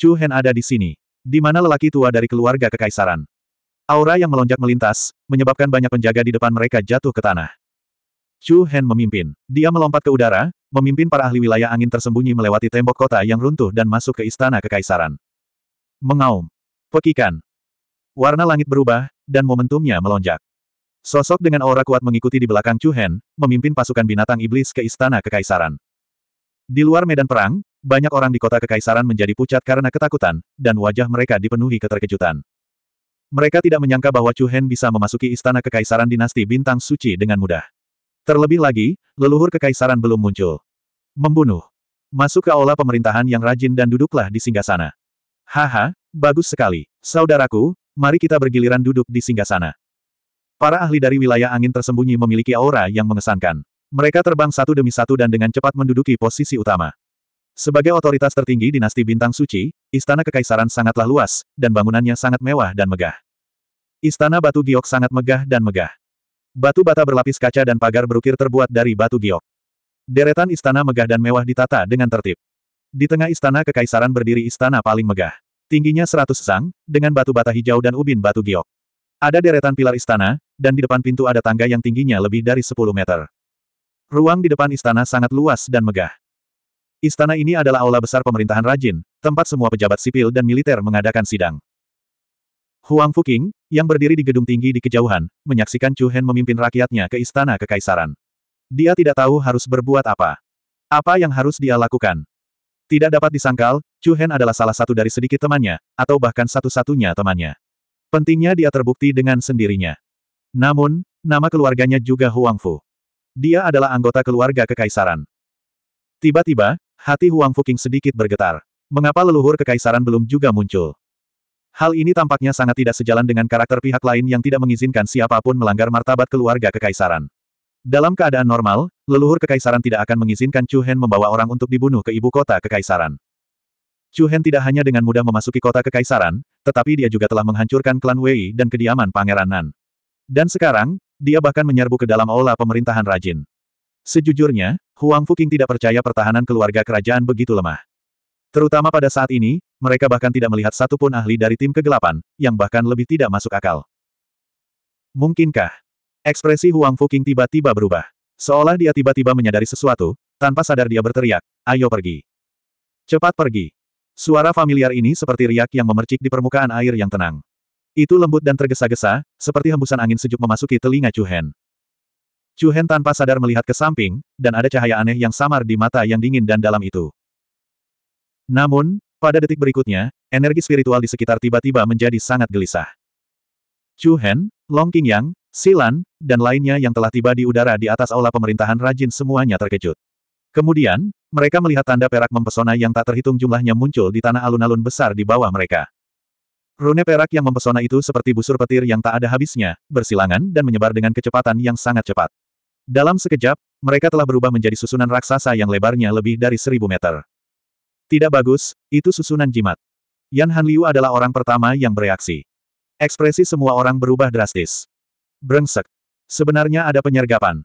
Chu Hen ada di sini. Di mana lelaki tua dari keluarga kekaisaran. Aura yang melonjak melintas, menyebabkan banyak penjaga di depan mereka jatuh ke tanah. Chu Hen memimpin. Dia melompat ke udara, memimpin para ahli wilayah angin tersembunyi melewati tembok kota yang runtuh dan masuk ke istana kekaisaran. Mengaum. Pekikan. Warna langit berubah, dan momentumnya melonjak. Sosok dengan aura kuat mengikuti di belakang Chu Hen, memimpin pasukan binatang iblis ke istana kekaisaran. Di luar medan perang, banyak orang di kota kekaisaran menjadi pucat karena ketakutan, dan wajah mereka dipenuhi keterkejutan. Mereka tidak menyangka bahwa Chu Hen bisa memasuki istana kekaisaran dinasti bintang suci dengan mudah. Terlebih lagi, leluhur kekaisaran belum muncul. Membunuh. Masuk ke aula pemerintahan yang rajin dan duduklah di singgasana. Haha, bagus sekali. Saudaraku, mari kita bergiliran duduk di singgasana. Para ahli dari wilayah angin tersembunyi memiliki aura yang mengesankan. Mereka terbang satu demi satu dan dengan cepat menduduki posisi utama. Sebagai otoritas tertinggi dinasti Bintang Suci, istana kekaisaran sangatlah luas, dan bangunannya sangat mewah dan megah. Istana Batu Giok sangat megah dan megah. Batu bata berlapis kaca dan pagar berukir terbuat dari batu giok. Deretan istana megah dan mewah ditata dengan tertib. Di tengah istana kekaisaran berdiri istana paling megah. Tingginya 100 sang, dengan batu bata hijau dan ubin batu giok. Ada deretan pilar istana, dan di depan pintu ada tangga yang tingginya lebih dari 10 meter. Ruang di depan istana sangat luas dan megah. Istana ini adalah aula besar pemerintahan Rajin, tempat semua pejabat sipil dan militer mengadakan sidang. Huang Fuking, yang berdiri di gedung tinggi di kejauhan, menyaksikan Chu Hen memimpin rakyatnya ke istana kekaisaran. Dia tidak tahu harus berbuat apa. Apa yang harus dia lakukan? Tidak dapat disangkal, Chu Hen adalah salah satu dari sedikit temannya, atau bahkan satu-satunya temannya. Pentingnya dia terbukti dengan sendirinya. Namun, nama keluarganya juga Huang Fu. Dia adalah anggota keluarga kekaisaran. Tiba-tiba, Hati Huang Fuking sedikit bergetar. Mengapa leluhur kekaisaran belum juga muncul? Hal ini tampaknya sangat tidak sejalan dengan karakter pihak lain yang tidak mengizinkan siapapun melanggar martabat keluarga kekaisaran. Dalam keadaan normal, leluhur kekaisaran tidak akan mengizinkan Chu Hen membawa orang untuk dibunuh ke ibu kota kekaisaran. Chu Hen tidak hanya dengan mudah memasuki kota kekaisaran, tetapi dia juga telah menghancurkan klan Wei dan kediaman Pangeran Nan. Dan sekarang, dia bahkan menyerbu ke dalam aula pemerintahan Rajin. Sejujurnya, Huang Fuqing tidak percaya pertahanan keluarga kerajaan begitu lemah. Terutama pada saat ini, mereka bahkan tidak melihat satupun ahli dari tim kegelapan, yang bahkan lebih tidak masuk akal. Mungkinkah? Ekspresi Huang Fuqing tiba-tiba berubah. Seolah dia tiba-tiba menyadari sesuatu, tanpa sadar dia berteriak, ayo pergi. Cepat pergi. Suara familiar ini seperti riak yang memercik di permukaan air yang tenang. Itu lembut dan tergesa-gesa, seperti hembusan angin sejuk memasuki telinga Chu Hen. Chu Hen tanpa sadar melihat ke samping, dan ada cahaya aneh yang samar di mata yang dingin dan dalam itu. Namun, pada detik berikutnya, energi spiritual di sekitar tiba-tiba menjadi sangat gelisah. Chu Hen, Long Yang, Silan, dan lainnya yang telah tiba di udara di atas aula pemerintahan rajin semuanya terkejut. Kemudian, mereka melihat tanda perak mempesona yang tak terhitung jumlahnya muncul di tanah alun-alun besar di bawah mereka. Rune perak yang mempesona itu seperti busur petir yang tak ada habisnya, bersilangan dan menyebar dengan kecepatan yang sangat cepat. Dalam sekejap, mereka telah berubah menjadi susunan raksasa yang lebarnya lebih dari seribu meter. Tidak bagus, itu susunan jimat. Yan Hanliu adalah orang pertama yang bereaksi. Ekspresi semua orang berubah drastis. Brengsek. Sebenarnya ada penyergapan.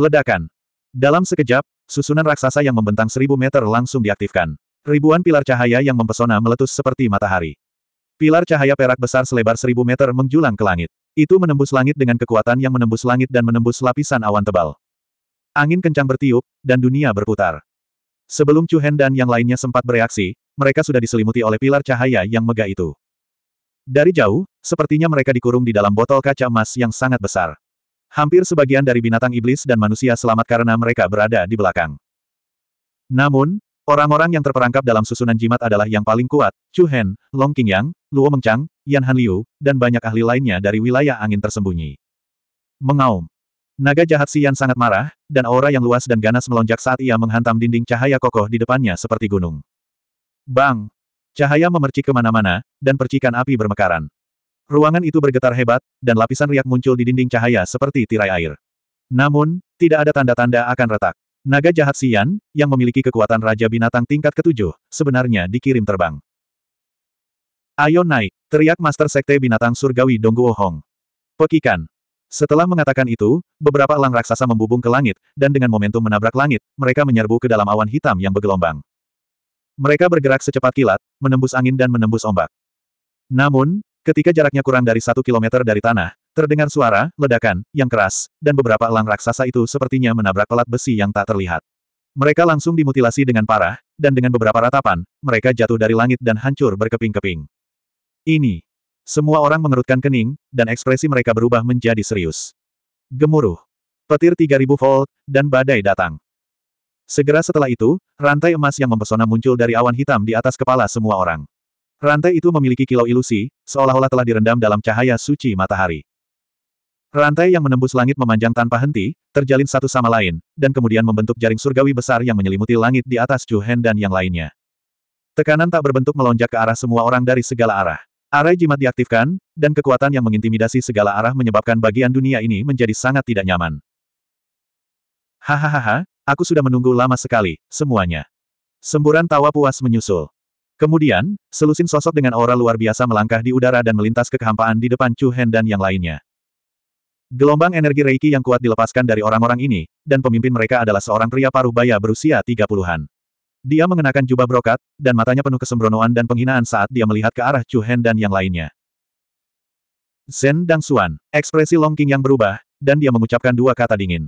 Ledakan. Dalam sekejap, susunan raksasa yang membentang seribu meter langsung diaktifkan. Ribuan pilar cahaya yang mempesona meletus seperti matahari. Pilar cahaya perak besar selebar seribu meter menjulang ke langit. Itu menembus langit dengan kekuatan yang menembus langit dan menembus lapisan awan tebal. Angin kencang bertiup, dan dunia berputar. Sebelum Chu Hen dan yang lainnya sempat bereaksi, mereka sudah diselimuti oleh pilar cahaya yang megah itu. Dari jauh, sepertinya mereka dikurung di dalam botol kaca emas yang sangat besar. Hampir sebagian dari binatang iblis dan manusia selamat karena mereka berada di belakang. Namun, Orang-orang yang terperangkap dalam susunan jimat adalah yang paling kuat, Chu Hen, Long Qingyang, Luo Mengchang, Yan Han Liu, dan banyak ahli lainnya dari wilayah angin tersembunyi. Mengaum. Naga jahat Xian sangat marah, dan aura yang luas dan ganas melonjak saat ia menghantam dinding cahaya kokoh di depannya seperti gunung. Bang! Cahaya memercik kemana-mana, dan percikan api bermekaran. Ruangan itu bergetar hebat, dan lapisan riak muncul di dinding cahaya seperti tirai air. Namun, tidak ada tanda-tanda akan retak. Naga jahat Sian, yang memiliki kekuatan Raja Binatang tingkat ketujuh, sebenarnya dikirim terbang. Ayo naik, teriak Master Sekte Binatang Surgawi Dongguo Hong. Pekikan. Setelah mengatakan itu, beberapa elang raksasa membubung ke langit, dan dengan momentum menabrak langit, mereka menyerbu ke dalam awan hitam yang bergelombang. Mereka bergerak secepat kilat, menembus angin dan menembus ombak. Namun, ketika jaraknya kurang dari satu kilometer dari tanah, Terdengar suara, ledakan, yang keras, dan beberapa elang raksasa itu sepertinya menabrak pelat besi yang tak terlihat. Mereka langsung dimutilasi dengan parah, dan dengan beberapa ratapan, mereka jatuh dari langit dan hancur berkeping-keping. Ini. Semua orang mengerutkan kening, dan ekspresi mereka berubah menjadi serius. Gemuruh. Petir 3000 volt, dan badai datang. Segera setelah itu, rantai emas yang mempesona muncul dari awan hitam di atas kepala semua orang. Rantai itu memiliki kilau ilusi, seolah-olah telah direndam dalam cahaya suci matahari. Rantai yang menembus langit memanjang tanpa henti, terjalin satu sama lain, dan kemudian membentuk jaring surgawi besar yang menyelimuti langit di atas Chu Hen dan yang lainnya. Tekanan tak berbentuk melonjak ke arah semua orang dari segala arah. Arai jimat diaktifkan, dan kekuatan yang mengintimidasi segala arah menyebabkan bagian dunia ini menjadi sangat tidak nyaman. Hahaha, aku sudah menunggu lama sekali, semuanya. Semburan tawa puas menyusul. Kemudian, selusin sosok dengan aura luar biasa melangkah di udara dan melintas ke kehampaan di depan Chu Hen dan yang lainnya. Gelombang energi Reiki yang kuat dilepaskan dari orang-orang ini, dan pemimpin mereka adalah seorang pria paruh baya berusia 30-an. Dia mengenakan jubah brokat, dan matanya penuh kesembronoan dan penghinaan saat dia melihat ke arah Chu Hen dan yang lainnya. Zen Dang Xuan, ekspresi Long King yang berubah, dan dia mengucapkan dua kata dingin.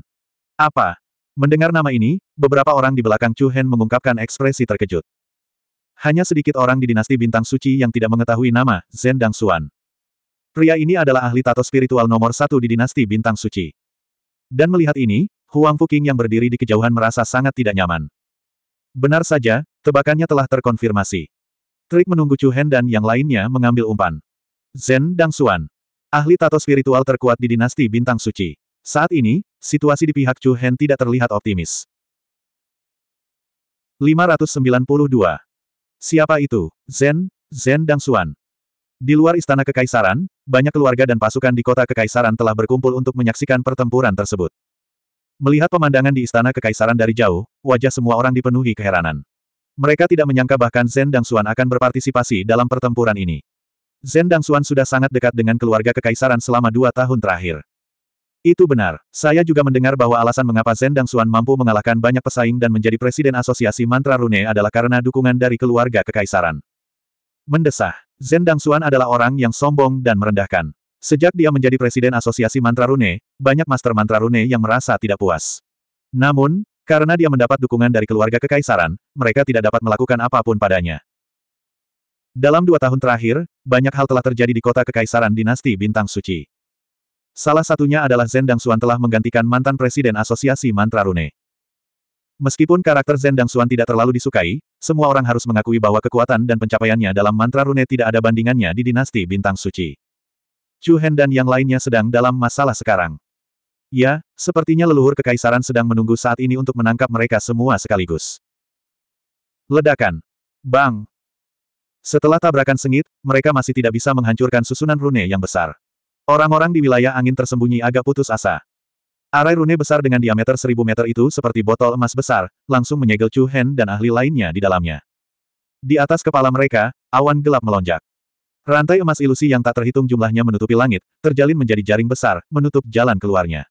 Apa? Mendengar nama ini, beberapa orang di belakang Chu Hen mengungkapkan ekspresi terkejut. Hanya sedikit orang di dinasti bintang suci yang tidak mengetahui nama Zen Dang Xuan. Pria ini adalah ahli tato spiritual nomor satu di dinasti Bintang Suci. Dan melihat ini, Huang Fuking yang berdiri di kejauhan merasa sangat tidak nyaman. Benar saja, tebakannya telah terkonfirmasi. Trik menunggu Chu Hen dan yang lainnya mengambil umpan. Zen Suan, Ahli tato spiritual terkuat di dinasti Bintang Suci. Saat ini, situasi di pihak Chu Hen tidak terlihat optimis. 592. Siapa itu? Zen, Zen Suan. Di luar istana kekaisaran, banyak keluarga dan pasukan di kota kekaisaran telah berkumpul untuk menyaksikan pertempuran tersebut. Melihat pemandangan di istana kekaisaran dari jauh, wajah semua orang dipenuhi keheranan. Mereka tidak menyangka bahkan Zen Dang Dangsuan akan berpartisipasi dalam pertempuran ini. Zen Dang Dangsuan sudah sangat dekat dengan keluarga kekaisaran selama dua tahun terakhir. Itu benar. Saya juga mendengar bahwa alasan mengapa Zen Dang Dangsuan mampu mengalahkan banyak pesaing dan menjadi presiden asosiasi mantra rune adalah karena dukungan dari keluarga kekaisaran. Mendesah. Zendang Dangsuan adalah orang yang sombong dan merendahkan. Sejak dia menjadi presiden asosiasi mantra rune, banyak master mantra rune yang merasa tidak puas. Namun, karena dia mendapat dukungan dari keluarga kekaisaran, mereka tidak dapat melakukan apapun padanya. Dalam dua tahun terakhir, banyak hal telah terjadi di kota kekaisaran dinasti Bintang Suci. Salah satunya adalah Zendang Suan telah menggantikan mantan presiden asosiasi mantra rune. Meskipun karakter Zendang Dang Xuan tidak terlalu disukai, semua orang harus mengakui bahwa kekuatan dan pencapaiannya dalam mantra rune tidak ada bandingannya di dinasti bintang suci. Chu Hen dan yang lainnya sedang dalam masalah sekarang. Ya, sepertinya leluhur kekaisaran sedang menunggu saat ini untuk menangkap mereka semua sekaligus. Ledakan. Bang. Setelah tabrakan sengit, mereka masih tidak bisa menghancurkan susunan rune yang besar. Orang-orang di wilayah angin tersembunyi agak putus asa. Arai rune besar dengan diameter seribu meter itu seperti botol emas besar, langsung menyegel Chu Hen dan ahli lainnya di dalamnya. Di atas kepala mereka, awan gelap melonjak. Rantai emas ilusi yang tak terhitung jumlahnya menutupi langit, terjalin menjadi jaring besar, menutup jalan keluarnya.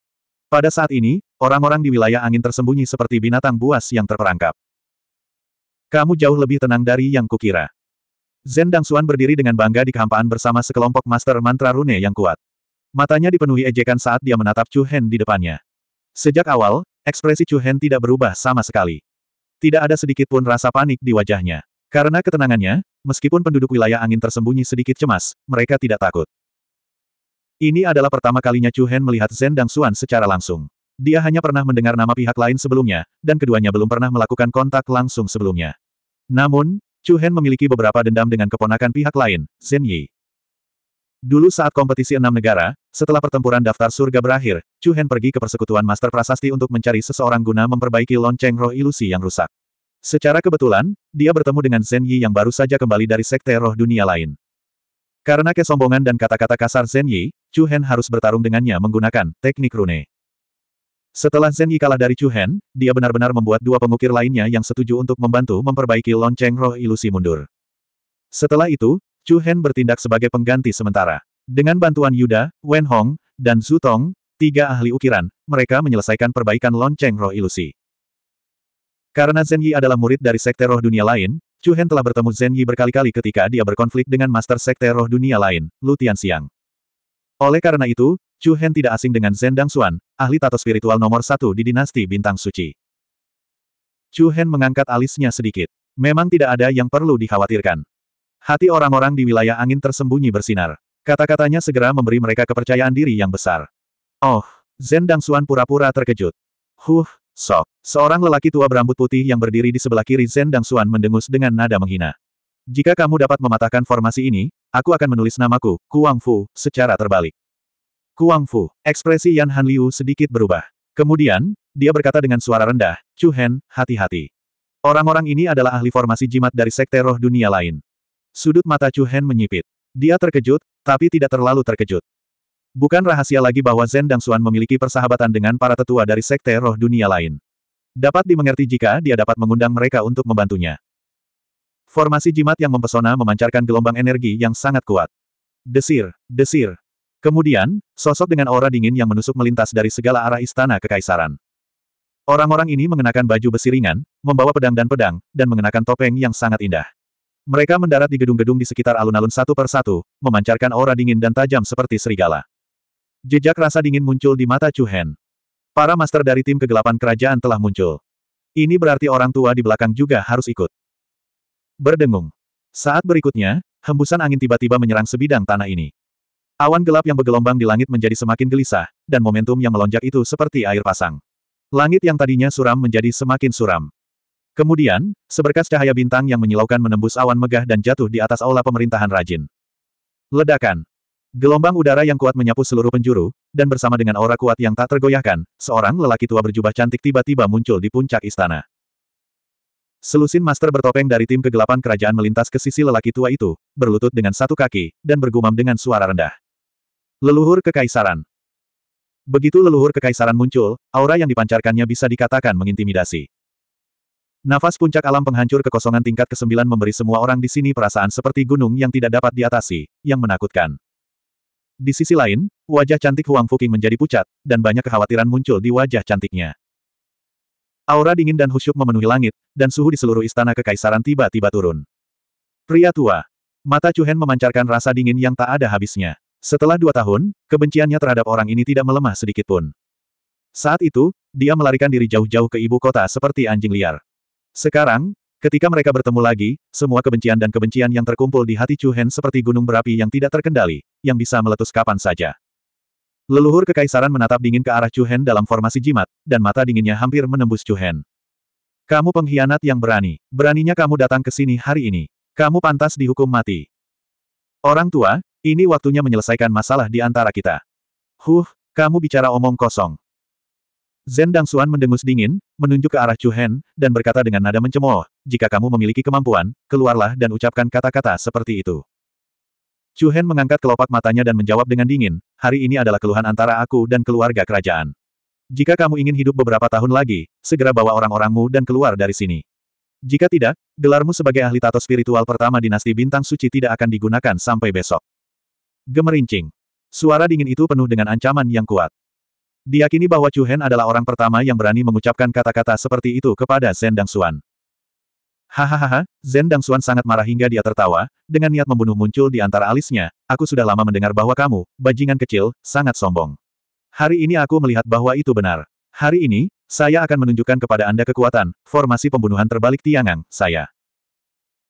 Pada saat ini, orang-orang di wilayah angin tersembunyi seperti binatang buas yang terperangkap. Kamu jauh lebih tenang dari yang kukira. Zen Dangsuan berdiri dengan bangga di kehampaan bersama sekelompok master mantra rune yang kuat. Matanya dipenuhi ejekan saat dia menatap Chu Hen di depannya. Sejak awal, ekspresi Chu Hen tidak berubah sama sekali. Tidak ada sedikit pun rasa panik di wajahnya. Karena ketenangannya, meskipun penduduk wilayah angin tersembunyi sedikit cemas, mereka tidak takut. Ini adalah pertama kalinya Chu Hen melihat Zhen Dang Xuan secara langsung. Dia hanya pernah mendengar nama pihak lain sebelumnya, dan keduanya belum pernah melakukan kontak langsung sebelumnya. Namun, Chu Hen memiliki beberapa dendam dengan keponakan pihak lain, Zhen Yi. Dulu saat kompetisi enam negara, setelah pertempuran daftar surga berakhir, Chu Hen pergi ke persekutuan Master Prasasti untuk mencari seseorang guna memperbaiki lonceng roh ilusi yang rusak. Secara kebetulan, dia bertemu dengan Zhen Yi yang baru saja kembali dari sekte roh dunia lain. Karena kesombongan dan kata-kata kasar Zhen Yi, Chu Hen harus bertarung dengannya menggunakan teknik rune. Setelah Zhen Yi kalah dari Chu Hen, dia benar-benar membuat dua pengukir lainnya yang setuju untuk membantu memperbaiki lonceng roh ilusi mundur. Setelah itu, Chu Hen bertindak sebagai pengganti sementara. Dengan bantuan Yuda, Wen Hong, dan Zhu Tong, tiga ahli ukiran, mereka menyelesaikan perbaikan lonceng roh ilusi. Karena Zhen Yi adalah murid dari sekte roh dunia lain, Chu Hen telah bertemu Zhen Yi berkali-kali ketika dia berkonflik dengan master sekte roh dunia lain, Lu Tianxiang. Oleh karena itu, Chu Hen tidak asing dengan Zhen Dang Xuan, ahli tato spiritual nomor satu di dinasti Bintang Suci. Chu Hen mengangkat alisnya sedikit. Memang tidak ada yang perlu dikhawatirkan. Hati orang-orang di wilayah angin tersembunyi bersinar. Kata-katanya segera memberi mereka kepercayaan diri yang besar. Oh, Zen Dang Dangsuan pura-pura terkejut. Huh, sok. Seorang lelaki tua berambut putih yang berdiri di sebelah kiri Zen Dang Dangsuan mendengus dengan nada menghina. Jika kamu dapat mematahkan formasi ini, aku akan menulis namaku, Kuang Fu, secara terbalik. Kuang Fu, ekspresi Yan Han Liu sedikit berubah. Kemudian, dia berkata dengan suara rendah, Chu Hen, hati-hati. Orang-orang ini adalah ahli formasi jimat dari sekte roh dunia lain. Sudut mata Chu Hen menyipit. Dia terkejut, tapi tidak terlalu terkejut. Bukan rahasia lagi bahwa Zen dan Xuan memiliki persahabatan dengan para tetua dari sekte roh dunia lain. Dapat dimengerti jika dia dapat mengundang mereka untuk membantunya. Formasi jimat yang mempesona memancarkan gelombang energi yang sangat kuat. Desir, desir. Kemudian, sosok dengan aura dingin yang menusuk melintas dari segala arah istana kekaisaran. Orang-orang ini mengenakan baju besi ringan, membawa pedang dan pedang, dan mengenakan topeng yang sangat indah. Mereka mendarat di gedung-gedung di sekitar alun-alun satu per satu, memancarkan aura dingin dan tajam seperti serigala. Jejak rasa dingin muncul di mata Chu Hen. Para master dari tim kegelapan kerajaan telah muncul. Ini berarti orang tua di belakang juga harus ikut. Berdengung. Saat berikutnya, hembusan angin tiba-tiba menyerang sebidang tanah ini. Awan gelap yang bergelombang di langit menjadi semakin gelisah, dan momentum yang melonjak itu seperti air pasang. Langit yang tadinya suram menjadi semakin suram. Kemudian, seberkas cahaya bintang yang menyilaukan menembus awan megah dan jatuh di atas aula pemerintahan Rajin. Ledakan. Gelombang udara yang kuat menyapu seluruh penjuru, dan bersama dengan aura kuat yang tak tergoyahkan, seorang lelaki tua berjubah cantik tiba-tiba muncul di puncak istana. Selusin master bertopeng dari tim kegelapan kerajaan melintas ke sisi lelaki tua itu, berlutut dengan satu kaki, dan bergumam dengan suara rendah. Leluhur Kekaisaran Begitu leluhur kekaisaran muncul, aura yang dipancarkannya bisa dikatakan mengintimidasi. Nafas puncak alam penghancur kekosongan tingkat ke-9 memberi semua orang di sini perasaan seperti gunung yang tidak dapat diatasi, yang menakutkan. Di sisi lain, wajah cantik Huang Fuqing menjadi pucat, dan banyak kekhawatiran muncul di wajah cantiknya. Aura dingin dan husyuk memenuhi langit, dan suhu di seluruh istana kekaisaran tiba-tiba turun. Pria tua. Mata Chuhen memancarkan rasa dingin yang tak ada habisnya. Setelah dua tahun, kebenciannya terhadap orang ini tidak melemah sedikitpun. Saat itu, dia melarikan diri jauh-jauh ke ibu kota seperti anjing liar. Sekarang, ketika mereka bertemu lagi, semua kebencian dan kebencian yang terkumpul di hati Chu Hen seperti gunung berapi yang tidak terkendali, yang bisa meletus kapan saja. Leluhur kekaisaran menatap dingin ke arah Chu Hen dalam formasi jimat, dan mata dinginnya hampir menembus Chu Hen. Kamu pengkhianat yang berani. Beraninya kamu datang ke sini hari ini. Kamu pantas dihukum mati. Orang tua, ini waktunya menyelesaikan masalah di antara kita. Huh, kamu bicara omong kosong. Zen Dang Xuan mendengus dingin, menunjuk ke arah Chu Hen, dan berkata dengan nada mencemooh, jika kamu memiliki kemampuan, keluarlah dan ucapkan kata-kata seperti itu. Chu Hen mengangkat kelopak matanya dan menjawab dengan dingin, hari ini adalah keluhan antara aku dan keluarga kerajaan. Jika kamu ingin hidup beberapa tahun lagi, segera bawa orang-orangmu dan keluar dari sini. Jika tidak, gelarmu sebagai ahli tato spiritual pertama dinasti bintang suci tidak akan digunakan sampai besok. Gemerincing. Suara dingin itu penuh dengan ancaman yang kuat. Diakini bahwa Chu Hen adalah orang pertama yang berani mengucapkan kata-kata seperti itu kepada Zhen Xuan. Hahaha, Zhen Xuan sangat marah hingga dia tertawa, dengan niat membunuh muncul di antara alisnya, aku sudah lama mendengar bahwa kamu, bajingan kecil, sangat sombong. Hari ini aku melihat bahwa itu benar. Hari ini, saya akan menunjukkan kepada Anda kekuatan, formasi pembunuhan terbalik Tiangang, saya.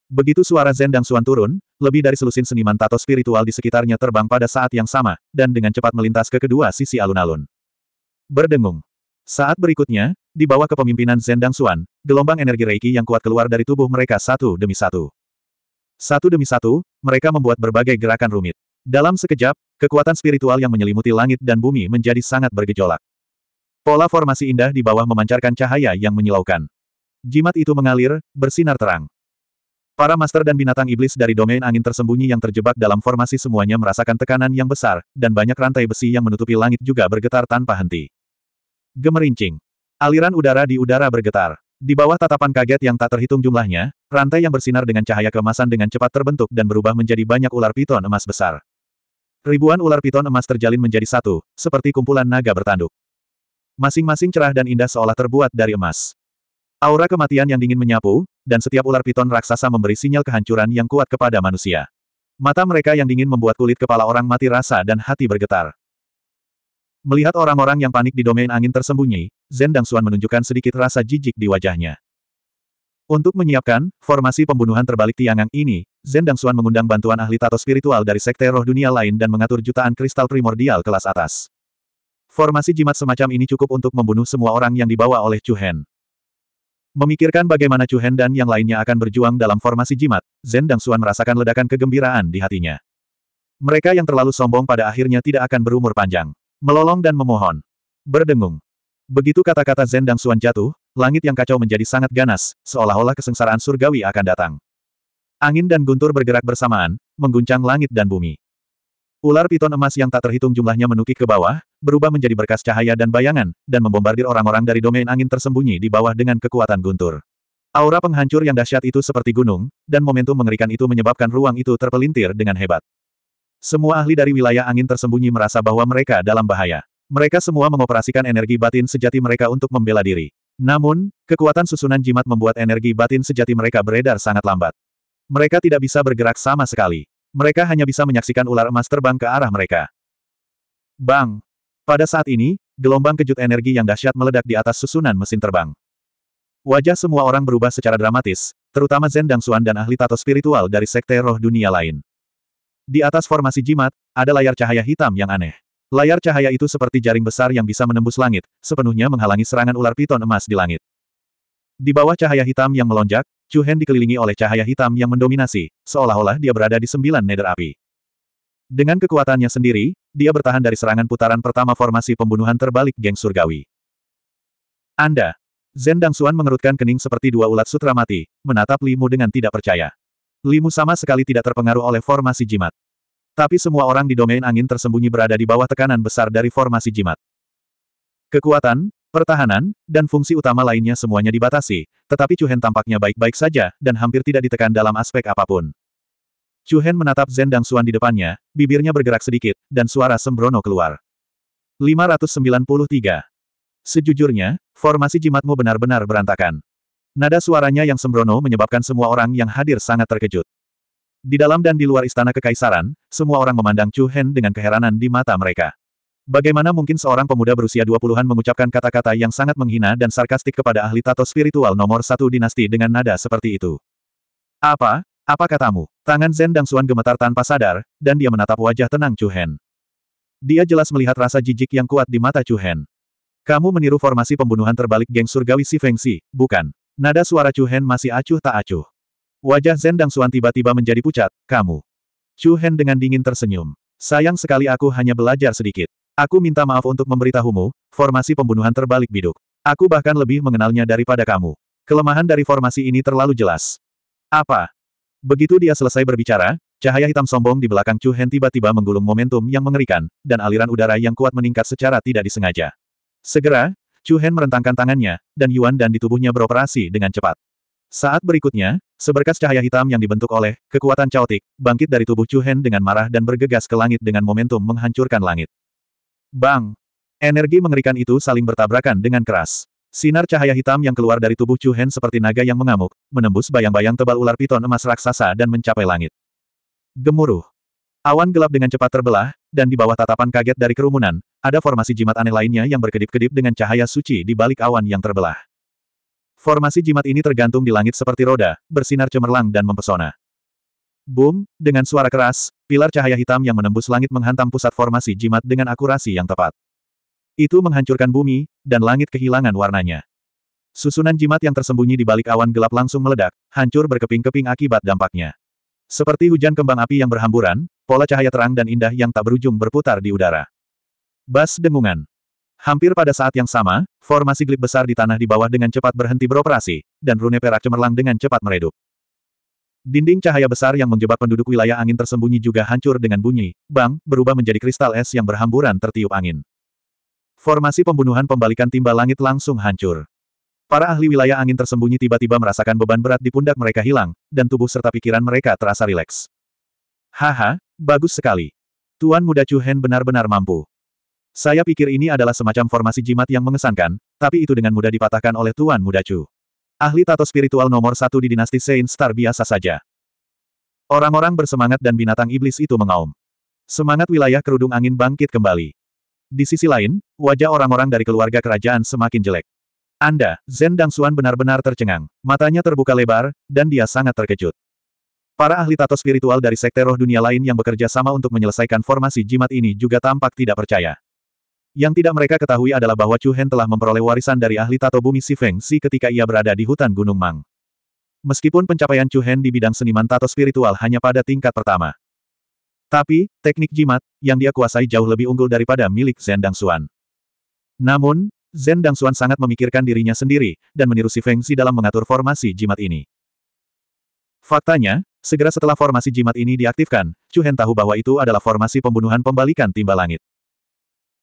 Begitu suara Zhen Dang Suan turun, lebih dari selusin seniman tato spiritual di sekitarnya terbang pada saat yang sama, dan dengan cepat melintas ke kedua sisi alun-alun. Berdengung. Saat berikutnya, di bawah kepemimpinan Zendang Suan, gelombang energi Reiki yang kuat keluar dari tubuh mereka satu demi satu. Satu demi satu, mereka membuat berbagai gerakan rumit. Dalam sekejap, kekuatan spiritual yang menyelimuti langit dan bumi menjadi sangat bergejolak. Pola formasi indah di bawah memancarkan cahaya yang menyilaukan. Jimat itu mengalir, bersinar terang. Para master dan binatang iblis dari domain angin tersembunyi yang terjebak dalam formasi semuanya merasakan tekanan yang besar, dan banyak rantai besi yang menutupi langit juga bergetar tanpa henti. Gemerincing. Aliran udara di udara bergetar. Di bawah tatapan kaget yang tak terhitung jumlahnya, rantai yang bersinar dengan cahaya kemasan dengan cepat terbentuk dan berubah menjadi banyak ular piton emas besar. Ribuan ular piton emas terjalin menjadi satu, seperti kumpulan naga bertanduk. Masing-masing cerah dan indah seolah terbuat dari emas. Aura kematian yang dingin menyapu, dan setiap ular piton raksasa memberi sinyal kehancuran yang kuat kepada manusia. Mata mereka yang dingin membuat kulit kepala orang mati rasa dan hati bergetar. Melihat orang-orang yang panik di domain angin tersembunyi, Zhen Xuan menunjukkan sedikit rasa jijik di wajahnya. Untuk menyiapkan formasi pembunuhan terbalik Tiangang ini, Zhen Xuan mengundang bantuan ahli tato spiritual dari sekte roh dunia lain dan mengatur jutaan kristal primordial kelas atas. Formasi jimat semacam ini cukup untuk membunuh semua orang yang dibawa oleh Chu Hen. Memikirkan bagaimana Chu Hen dan yang lainnya akan berjuang dalam formasi jimat, Zhen Xuan merasakan ledakan kegembiraan di hatinya. Mereka yang terlalu sombong pada akhirnya tidak akan berumur panjang. Melolong dan memohon. Berdengung. Begitu kata-kata Zen Suan Suan jatuh, langit yang kacau menjadi sangat ganas, seolah-olah kesengsaraan surgawi akan datang. Angin dan guntur bergerak bersamaan, mengguncang langit dan bumi. Ular piton emas yang tak terhitung jumlahnya menukik ke bawah, berubah menjadi berkas cahaya dan bayangan, dan membombardir orang-orang dari domain angin tersembunyi di bawah dengan kekuatan guntur. Aura penghancur yang dahsyat itu seperti gunung, dan momentum mengerikan itu menyebabkan ruang itu terpelintir dengan hebat. Semua ahli dari wilayah angin tersembunyi merasa bahwa mereka dalam bahaya. Mereka semua mengoperasikan energi batin sejati mereka untuk membela diri. Namun, kekuatan susunan jimat membuat energi batin sejati mereka beredar sangat lambat. Mereka tidak bisa bergerak sama sekali. Mereka hanya bisa menyaksikan ular emas terbang ke arah mereka. Bang! Pada saat ini, gelombang kejut energi yang dahsyat meledak di atas susunan mesin terbang. Wajah semua orang berubah secara dramatis, terutama Zen Dangsuan dan ahli tato spiritual dari sekte roh dunia lain. Di atas formasi jimat, ada layar cahaya hitam yang aneh. Layar cahaya itu seperti jaring besar yang bisa menembus langit, sepenuhnya menghalangi serangan ular piton emas di langit. Di bawah cahaya hitam yang melonjak, Chu Hen dikelilingi oleh cahaya hitam yang mendominasi, seolah-olah dia berada di sembilan nether api. Dengan kekuatannya sendiri, dia bertahan dari serangan putaran pertama formasi pembunuhan terbalik geng surgawi. Anda. Zen Dangsuan mengerutkan kening seperti dua ulat sutra mati, menatap Limu dengan tidak percaya. Limu sama sekali tidak terpengaruh oleh formasi jimat. Tapi semua orang di domain angin tersembunyi berada di bawah tekanan besar dari formasi jimat. Kekuatan, pertahanan, dan fungsi utama lainnya semuanya dibatasi, tetapi Hen tampaknya baik-baik saja, dan hampir tidak ditekan dalam aspek apapun. Hen menatap Zen Dang Suan di depannya, bibirnya bergerak sedikit, dan suara sembrono keluar. 593. Sejujurnya, formasi jimatmu benar-benar berantakan. Nada suaranya yang sembrono menyebabkan semua orang yang hadir sangat terkejut. Di dalam dan di luar istana kekaisaran, semua orang memandang Chu Hen dengan keheranan di mata mereka. Bagaimana mungkin seorang pemuda berusia 20-an mengucapkan kata-kata yang sangat menghina dan sarkastik kepada ahli tato spiritual nomor satu dinasti dengan nada seperti itu? Apa? Apa katamu? Tangan Zen Dang Suan gemetar tanpa sadar, dan dia menatap wajah tenang Chu Hen. Dia jelas melihat rasa jijik yang kuat di mata Chu Hen. Kamu meniru formasi pembunuhan terbalik geng surgawi si Feng Si, bukan? Nada suara Chu Hen masih acuh tak acuh. Wajah Zen Suan tiba-tiba menjadi pucat, kamu. Chu Hen dengan dingin tersenyum. Sayang sekali aku hanya belajar sedikit. Aku minta maaf untuk memberitahumu, formasi pembunuhan terbalik biduk. Aku bahkan lebih mengenalnya daripada kamu. Kelemahan dari formasi ini terlalu jelas. Apa? Begitu dia selesai berbicara, cahaya hitam sombong di belakang Chu Hen tiba-tiba menggulung momentum yang mengerikan, dan aliran udara yang kuat meningkat secara tidak disengaja. Segera, Chu Hen merentangkan tangannya, dan Yuan dan di tubuhnya beroperasi dengan cepat. Saat berikutnya, seberkas cahaya hitam yang dibentuk oleh kekuatan caotik, bangkit dari tubuh Chu Hen dengan marah dan bergegas ke langit dengan momentum menghancurkan langit. Bang! Energi mengerikan itu saling bertabrakan dengan keras. Sinar cahaya hitam yang keluar dari tubuh Chu Hen seperti naga yang mengamuk, menembus bayang-bayang tebal ular piton emas raksasa dan mencapai langit. Gemuruh. Awan gelap dengan cepat terbelah, dan di bawah tatapan kaget dari kerumunan, ada formasi jimat aneh lainnya yang berkedip-kedip dengan cahaya suci di balik awan yang terbelah. Formasi jimat ini tergantung di langit seperti roda, bersinar cemerlang dan mempesona. Boom, dengan suara keras, pilar cahaya hitam yang menembus langit menghantam pusat formasi jimat dengan akurasi yang tepat. Itu menghancurkan bumi, dan langit kehilangan warnanya. Susunan jimat yang tersembunyi di balik awan gelap langsung meledak, hancur berkeping-keping akibat dampaknya. Seperti hujan kembang api yang berhamburan, pola cahaya terang dan indah yang tak berujung berputar di udara. Bas dengungan. Hampir pada saat yang sama, formasi glip besar di tanah di bawah dengan cepat berhenti beroperasi, dan rune perak cemerlang dengan cepat meredup. Dinding cahaya besar yang menjebak penduduk wilayah angin tersembunyi juga hancur dengan bunyi, bang, berubah menjadi kristal es yang berhamburan tertiup angin. Formasi pembunuhan pembalikan timba langit langsung hancur. Para ahli wilayah angin tersembunyi tiba-tiba merasakan beban berat di pundak mereka hilang, dan tubuh serta pikiran mereka terasa rileks. Haha, bagus sekali. Tuan muda Chu Hen benar-benar mampu. Saya pikir ini adalah semacam formasi jimat yang mengesankan, tapi itu dengan mudah dipatahkan oleh Tuan Muda Chu. Ahli tato spiritual nomor satu di dinasti Saint Star biasa saja. Orang-orang bersemangat dan binatang iblis itu mengaum. Semangat wilayah kerudung angin bangkit kembali. Di sisi lain, wajah orang-orang dari keluarga kerajaan semakin jelek. Anda, Zen Dang Suan benar-benar tercengang. Matanya terbuka lebar, dan dia sangat terkejut. Para ahli tato spiritual dari sekte roh dunia lain yang bekerja sama untuk menyelesaikan formasi jimat ini juga tampak tidak percaya. Yang tidak mereka ketahui adalah bahwa Chu Hen telah memperoleh warisan dari ahli tato bumi Si Feng Si ketika ia berada di hutan Gunung Mang. Meskipun pencapaian Chu Hen di bidang seniman tato spiritual hanya pada tingkat pertama. Tapi, teknik jimat, yang dia kuasai jauh lebih unggul daripada milik Zhen Xuan. Namun, Zhen Xuan sangat memikirkan dirinya sendiri, dan meniru Si Feng Si dalam mengatur formasi jimat ini. Faktanya, segera setelah formasi jimat ini diaktifkan, Chu Hen tahu bahwa itu adalah formasi pembunuhan pembalikan timba langit.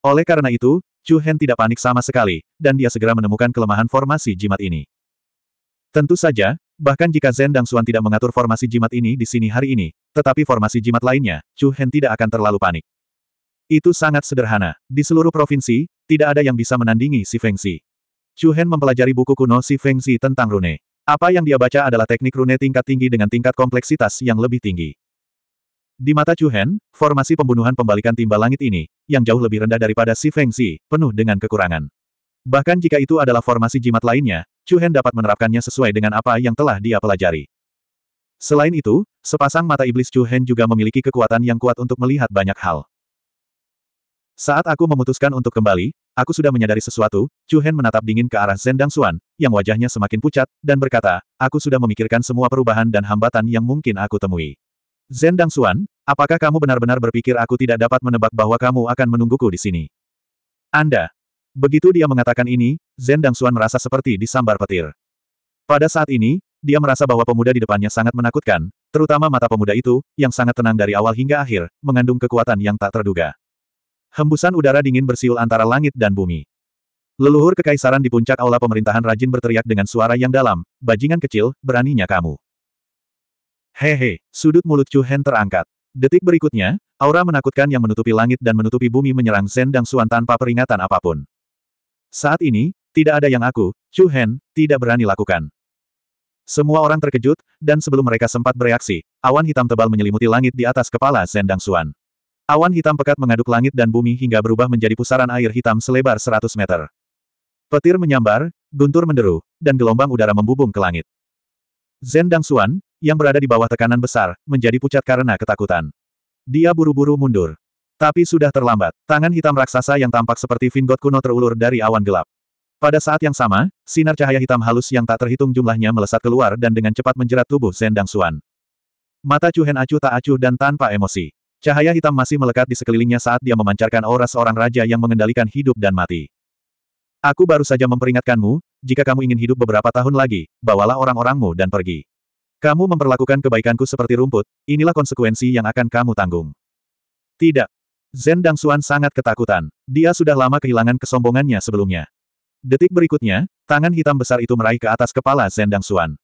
Oleh karena itu, Chu Hen tidak panik sama sekali, dan dia segera menemukan kelemahan formasi jimat ini. Tentu saja, bahkan jika Zen Dang Xuan tidak mengatur formasi jimat ini di sini hari ini, tetapi formasi jimat lainnya, Chu Hen tidak akan terlalu panik. Itu sangat sederhana. Di seluruh provinsi, tidak ada yang bisa menandingi Si Feng Xi. Chu Hen mempelajari buku kuno Si Feng Xi tentang rune. Apa yang dia baca adalah teknik rune tingkat tinggi dengan tingkat kompleksitas yang lebih tinggi. Di mata Chu Hen, formasi pembunuhan pembalikan timba langit ini, yang jauh lebih rendah daripada si Feng Xi, penuh dengan kekurangan. Bahkan jika itu adalah formasi jimat lainnya, Chu Hen dapat menerapkannya sesuai dengan apa yang telah dia pelajari. Selain itu, sepasang mata iblis Chu Hen juga memiliki kekuatan yang kuat untuk melihat banyak hal. Saat aku memutuskan untuk kembali, aku sudah menyadari sesuatu, Chu Hen menatap dingin ke arah Zendang Suan, yang wajahnya semakin pucat, dan berkata, aku sudah memikirkan semua perubahan dan hambatan yang mungkin aku temui. Zendang Suan." Apakah kamu benar-benar berpikir aku tidak dapat menebak bahwa kamu akan menungguku di sini? Anda. Begitu dia mengatakan ini, Zen Dang Xuan merasa seperti disambar petir. Pada saat ini, dia merasa bahwa pemuda di depannya sangat menakutkan, terutama mata pemuda itu, yang sangat tenang dari awal hingga akhir, mengandung kekuatan yang tak terduga. Hembusan udara dingin bersiul antara langit dan bumi. Leluhur kekaisaran di puncak aula pemerintahan rajin berteriak dengan suara yang dalam, bajingan kecil, beraninya kamu. Hehe, sudut mulut Chu Hen terangkat. Detik berikutnya, aura menakutkan yang menutupi langit dan menutupi bumi menyerang Zen Dang Xuan tanpa peringatan apapun. Saat ini, tidak ada yang aku, Chu Hen, tidak berani lakukan. Semua orang terkejut, dan sebelum mereka sempat bereaksi, awan hitam tebal menyelimuti langit di atas kepala Zen Dang Xuan. Awan hitam pekat mengaduk langit dan bumi hingga berubah menjadi pusaran air hitam selebar 100 meter. Petir menyambar, guntur menderu, dan gelombang udara membubung ke langit. Zen Dang Xuan, yang berada di bawah tekanan besar, menjadi pucat karena ketakutan. Dia buru-buru mundur. Tapi sudah terlambat, tangan hitam raksasa yang tampak seperti Vingot kuno terulur dari awan gelap. Pada saat yang sama, sinar cahaya hitam halus yang tak terhitung jumlahnya melesat keluar dan dengan cepat menjerat tubuh Zendang Suan. Mata Chu Hen acuh tak acuh dan tanpa emosi. Cahaya hitam masih melekat di sekelilingnya saat dia memancarkan aura seorang raja yang mengendalikan hidup dan mati. Aku baru saja memperingatkanmu, jika kamu ingin hidup beberapa tahun lagi, bawalah orang-orangmu dan pergi. Kamu memperlakukan kebaikanku seperti rumput, inilah konsekuensi yang akan kamu tanggung. Tidak. Zen Xuan sangat ketakutan. Dia sudah lama kehilangan kesombongannya sebelumnya. Detik berikutnya, tangan hitam besar itu meraih ke atas kepala Zen Xuan.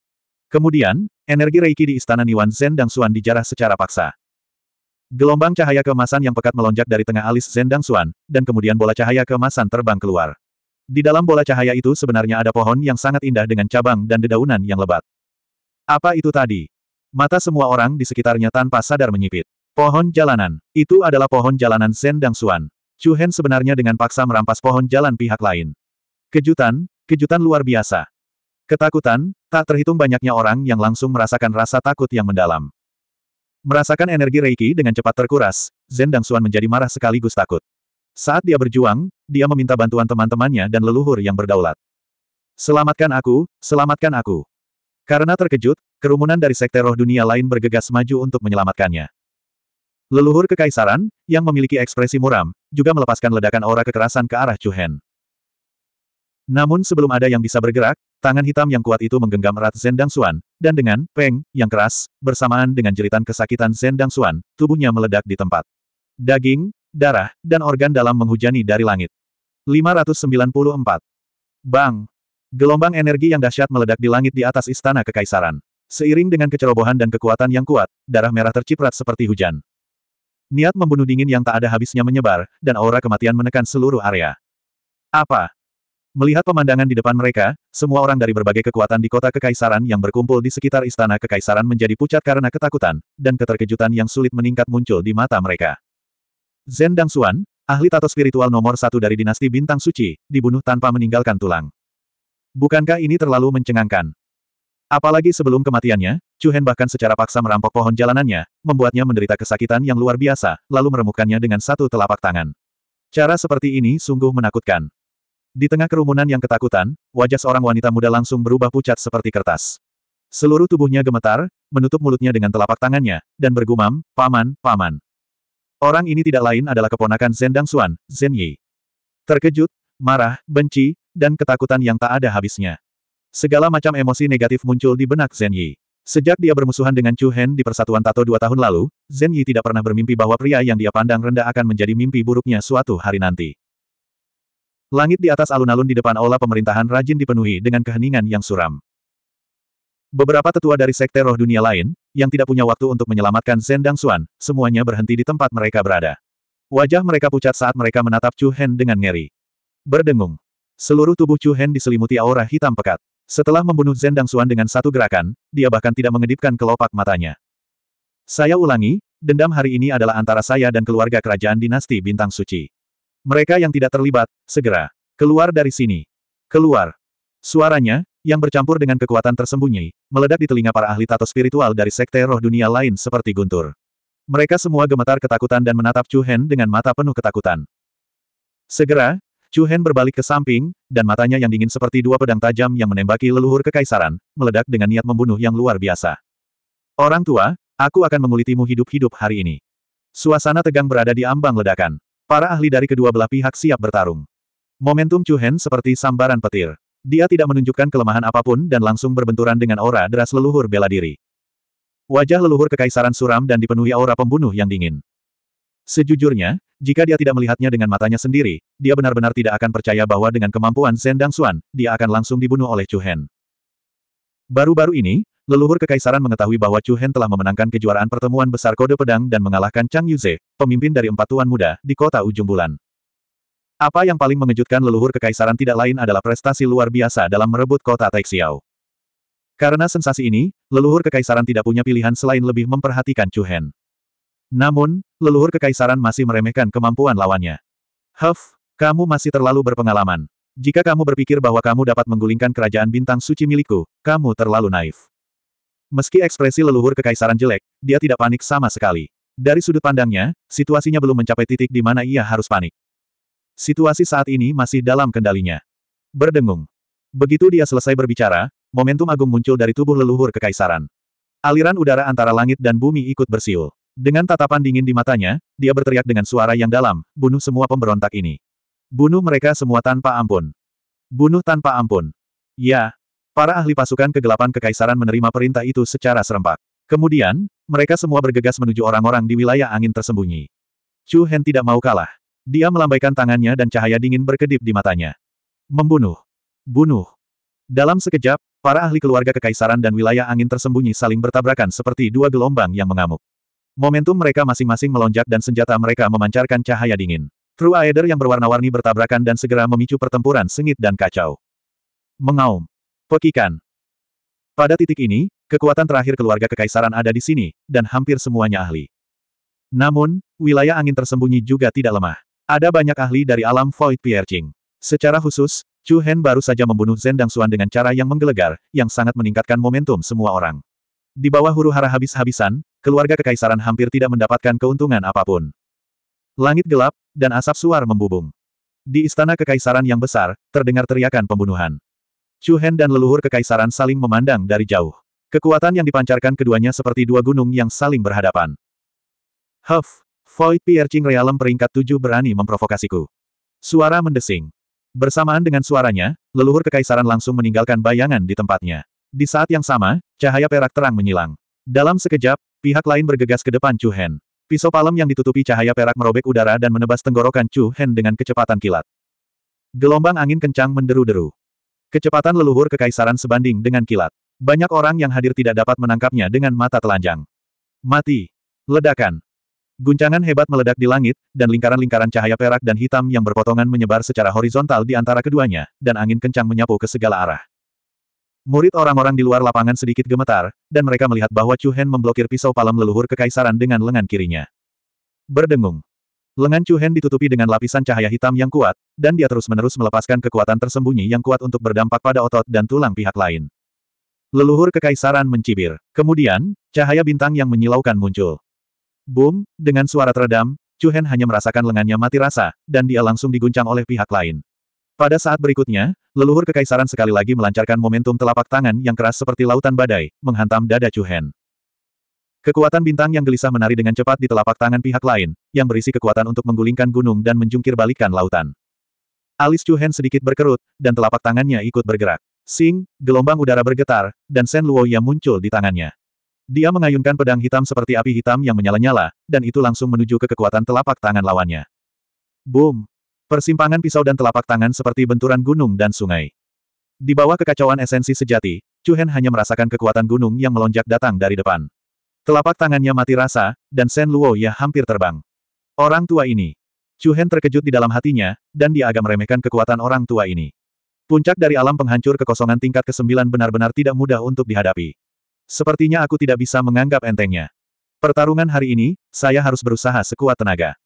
Kemudian, energi Reiki di istana Niwan Zen Xuan dijarah secara paksa. Gelombang cahaya kemasan yang pekat melonjak dari tengah alis Zen Xuan, dan kemudian bola cahaya kemasan terbang keluar. Di dalam bola cahaya itu sebenarnya ada pohon yang sangat indah dengan cabang dan dedaunan yang lebat. Apa itu tadi? Mata semua orang di sekitarnya tanpa sadar menyipit. Pohon jalanan. Itu adalah pohon jalanan Zen Suan. Chu Hen sebenarnya dengan paksa merampas pohon jalan pihak lain. Kejutan, kejutan luar biasa. Ketakutan, tak terhitung banyaknya orang yang langsung merasakan rasa takut yang mendalam. Merasakan energi Reiki dengan cepat terkuras, Zen Dang Suan menjadi marah sekaligus takut. Saat dia berjuang, dia meminta bantuan teman-temannya dan leluhur yang berdaulat. Selamatkan aku, selamatkan aku. Karena terkejut, kerumunan dari sekte roh dunia lain bergegas maju untuk menyelamatkannya. Leluhur kekaisaran, yang memiliki ekspresi muram, juga melepaskan ledakan aura kekerasan ke arah Chuhen. Namun sebelum ada yang bisa bergerak, tangan hitam yang kuat itu menggenggam erat Zendang Suan, dan dengan peng yang keras, bersamaan dengan jeritan kesakitan Zendang Suan, tubuhnya meledak di tempat. Daging, darah, dan organ dalam menghujani dari langit. 594. Bang! Gelombang energi yang dahsyat meledak di langit di atas istana kekaisaran. Seiring dengan kecerobohan dan kekuatan yang kuat, darah merah terciprat seperti hujan. Niat membunuh dingin yang tak ada habisnya menyebar, dan aura kematian menekan seluruh area. Apa? Melihat pemandangan di depan mereka, semua orang dari berbagai kekuatan di kota kekaisaran yang berkumpul di sekitar istana kekaisaran menjadi pucat karena ketakutan, dan keterkejutan yang sulit meningkat muncul di mata mereka. Zhen Suan, ahli tato spiritual nomor satu dari dinasti Bintang Suci, dibunuh tanpa meninggalkan tulang. Bukankah ini terlalu mencengangkan? Apalagi sebelum kematiannya, Chu Hen bahkan secara paksa merampok pohon jalanannya, membuatnya menderita kesakitan yang luar biasa, lalu meremukkannya dengan satu telapak tangan. Cara seperti ini sungguh menakutkan. Di tengah kerumunan yang ketakutan, wajah seorang wanita muda langsung berubah pucat seperti kertas. Seluruh tubuhnya gemetar, menutup mulutnya dengan telapak tangannya, dan bergumam, Paman, Paman. Orang ini tidak lain adalah keponakan Zendang Xuan, Zen Yi. Terkejut, marah, benci, dan ketakutan yang tak ada habisnya. Segala macam emosi negatif muncul di benak Zen Yi. Sejak dia bermusuhan dengan Chu Hen di Persatuan Tato dua tahun lalu, Zen Yi tidak pernah bermimpi bahwa pria yang dia pandang rendah akan menjadi mimpi buruknya suatu hari nanti. Langit di atas alun-alun di depan aula pemerintahan rajin dipenuhi dengan keheningan yang suram. Beberapa tetua dari sekte roh dunia lain, yang tidak punya waktu untuk menyelamatkan Zen Dang Xuan, semuanya berhenti di tempat mereka berada. Wajah mereka pucat saat mereka menatap Chu Hen dengan ngeri. Berdengung. Seluruh tubuh Chu Hen diselimuti aura hitam pekat. Setelah membunuh Zendang Suan dengan satu gerakan, dia bahkan tidak mengedipkan kelopak matanya. Saya ulangi, dendam hari ini adalah antara saya dan keluarga kerajaan dinasti Bintang Suci. Mereka yang tidak terlibat, segera. Keluar dari sini. Keluar. Suaranya, yang bercampur dengan kekuatan tersembunyi, meledak di telinga para ahli tato spiritual dari sekte roh dunia lain seperti guntur. Mereka semua gemetar ketakutan dan menatap Chu Hen dengan mata penuh ketakutan. Segera, Chu Hen berbalik ke samping, dan matanya yang dingin seperti dua pedang tajam yang menembaki leluhur kekaisaran, meledak dengan niat membunuh yang luar biasa. Orang tua, aku akan mengulitimu hidup-hidup hari ini. Suasana tegang berada di ambang ledakan. Para ahli dari kedua belah pihak siap bertarung. Momentum Chu Hen seperti sambaran petir. Dia tidak menunjukkan kelemahan apapun dan langsung berbenturan dengan aura deras leluhur bela diri. Wajah leluhur kekaisaran suram dan dipenuhi aura pembunuh yang dingin. Sejujurnya, jika dia tidak melihatnya dengan matanya sendiri, dia benar-benar tidak akan percaya bahwa dengan kemampuan Zhen Suan, dia akan langsung dibunuh oleh Chu Hen. Baru-baru ini, leluhur kekaisaran mengetahui bahwa Chu Hen telah memenangkan kejuaraan pertemuan besar kode pedang dan mengalahkan Chang Yuze, pemimpin dari empat tuan muda, di kota ujung bulan. Apa yang paling mengejutkan leluhur kekaisaran tidak lain adalah prestasi luar biasa dalam merebut kota Taixiao. Karena sensasi ini, leluhur kekaisaran tidak punya pilihan selain lebih memperhatikan Chu Hen. Namun, leluhur kekaisaran masih meremehkan kemampuan lawannya. Huff, kamu masih terlalu berpengalaman. Jika kamu berpikir bahwa kamu dapat menggulingkan kerajaan bintang suci milikku, kamu terlalu naif. Meski ekspresi leluhur kekaisaran jelek, dia tidak panik sama sekali. Dari sudut pandangnya, situasinya belum mencapai titik di mana ia harus panik. Situasi saat ini masih dalam kendalinya. Berdengung. Begitu dia selesai berbicara, momentum agung muncul dari tubuh leluhur kekaisaran. Aliran udara antara langit dan bumi ikut bersiul. Dengan tatapan dingin di matanya, dia berteriak dengan suara yang dalam, bunuh semua pemberontak ini. Bunuh mereka semua tanpa ampun. Bunuh tanpa ampun. Ya. Para ahli pasukan kegelapan kekaisaran menerima perintah itu secara serempak. Kemudian, mereka semua bergegas menuju orang-orang di wilayah angin tersembunyi. Chu Hen tidak mau kalah. Dia melambaikan tangannya dan cahaya dingin berkedip di matanya. Membunuh. Bunuh. Dalam sekejap, para ahli keluarga kekaisaran dan wilayah angin tersembunyi saling bertabrakan seperti dua gelombang yang mengamuk. Momentum mereka masing-masing melonjak dan senjata mereka memancarkan cahaya dingin. True Aether yang berwarna-warni bertabrakan dan segera memicu pertempuran sengit dan kacau. Mengaum. Pekikan. Pada titik ini, kekuatan terakhir keluarga kekaisaran ada di sini, dan hampir semuanya ahli. Namun, wilayah angin tersembunyi juga tidak lemah. Ada banyak ahli dari alam Void Piercing. Secara khusus, Chu Hen baru saja membunuh Zendang Suan dengan cara yang menggelegar, yang sangat meningkatkan momentum semua orang. Di bawah huru hara habis-habisan, keluarga kekaisaran hampir tidak mendapatkan keuntungan apapun. Langit gelap, dan asap suar membubung. Di istana kekaisaran yang besar, terdengar teriakan pembunuhan. Chu Hen dan leluhur kekaisaran saling memandang dari jauh. Kekuatan yang dipancarkan keduanya seperti dua gunung yang saling berhadapan. Huff! Void Piercing Realem peringkat tujuh berani memprovokasiku. Suara mendesing. Bersamaan dengan suaranya, leluhur kekaisaran langsung meninggalkan bayangan di tempatnya. Di saat yang sama, cahaya perak terang menyilang. Dalam sekejap, Pihak lain bergegas ke depan Chu Hen. Pisau palem yang ditutupi cahaya perak merobek udara dan menebas tenggorokan Chu Hen dengan kecepatan kilat. Gelombang angin kencang menderu-deru. Kecepatan leluhur kekaisaran sebanding dengan kilat. Banyak orang yang hadir tidak dapat menangkapnya dengan mata telanjang. Mati. Ledakan. Guncangan hebat meledak di langit, dan lingkaran-lingkaran cahaya perak dan hitam yang berpotongan menyebar secara horizontal di antara keduanya, dan angin kencang menyapu ke segala arah. Murid orang-orang di luar lapangan sedikit gemetar, dan mereka melihat bahwa Chu Hen memblokir pisau palem leluhur kekaisaran dengan lengan kirinya. Berdengung. Lengan Chu Hen ditutupi dengan lapisan cahaya hitam yang kuat, dan dia terus-menerus melepaskan kekuatan tersembunyi yang kuat untuk berdampak pada otot dan tulang pihak lain. Leluhur kekaisaran mencibir. Kemudian, cahaya bintang yang menyilaukan muncul. Boom, dengan suara teredam, Chu Hen hanya merasakan lengannya mati rasa, dan dia langsung diguncang oleh pihak lain. Pada saat berikutnya, leluhur kekaisaran sekali lagi melancarkan momentum telapak tangan yang keras seperti lautan badai, menghantam dada Chu Hen. Kekuatan bintang yang gelisah menari dengan cepat di telapak tangan pihak lain, yang berisi kekuatan untuk menggulingkan gunung dan menjungkir balikan lautan. Alis Chu Hen sedikit berkerut, dan telapak tangannya ikut bergerak. Sing, gelombang udara bergetar, dan Sen yang muncul di tangannya. Dia mengayunkan pedang hitam seperti api hitam yang menyala-nyala, dan itu langsung menuju ke kekuatan telapak tangan lawannya. Boom! Persimpangan pisau dan telapak tangan seperti benturan gunung dan sungai. Di bawah kekacauan esensi sejati, Chu Hen hanya merasakan kekuatan gunung yang melonjak datang dari depan. Telapak tangannya mati rasa, dan Shen Luo ya hampir terbang. Orang tua ini. Chu Hen terkejut di dalam hatinya, dan dia agak meremehkan kekuatan orang tua ini. Puncak dari alam penghancur kekosongan tingkat ke-9 benar-benar tidak mudah untuk dihadapi. Sepertinya aku tidak bisa menganggap entengnya. Pertarungan hari ini, saya harus berusaha sekuat tenaga.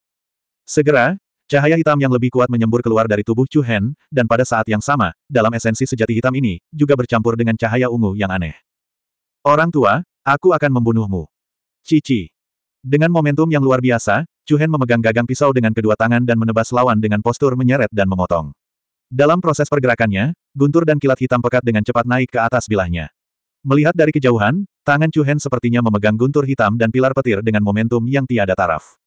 Segera, Cahaya hitam yang lebih kuat menyembur keluar dari tubuh Chu Hen, dan pada saat yang sama, dalam esensi sejati hitam ini, juga bercampur dengan cahaya ungu yang aneh. Orang tua, aku akan membunuhmu. Cici. Dengan momentum yang luar biasa, Chu Hen memegang gagang pisau dengan kedua tangan dan menebas lawan dengan postur menyeret dan memotong. Dalam proses pergerakannya, guntur dan kilat hitam pekat dengan cepat naik ke atas bilahnya. Melihat dari kejauhan, tangan Chu Hen sepertinya memegang guntur hitam dan pilar petir dengan momentum yang tiada taraf.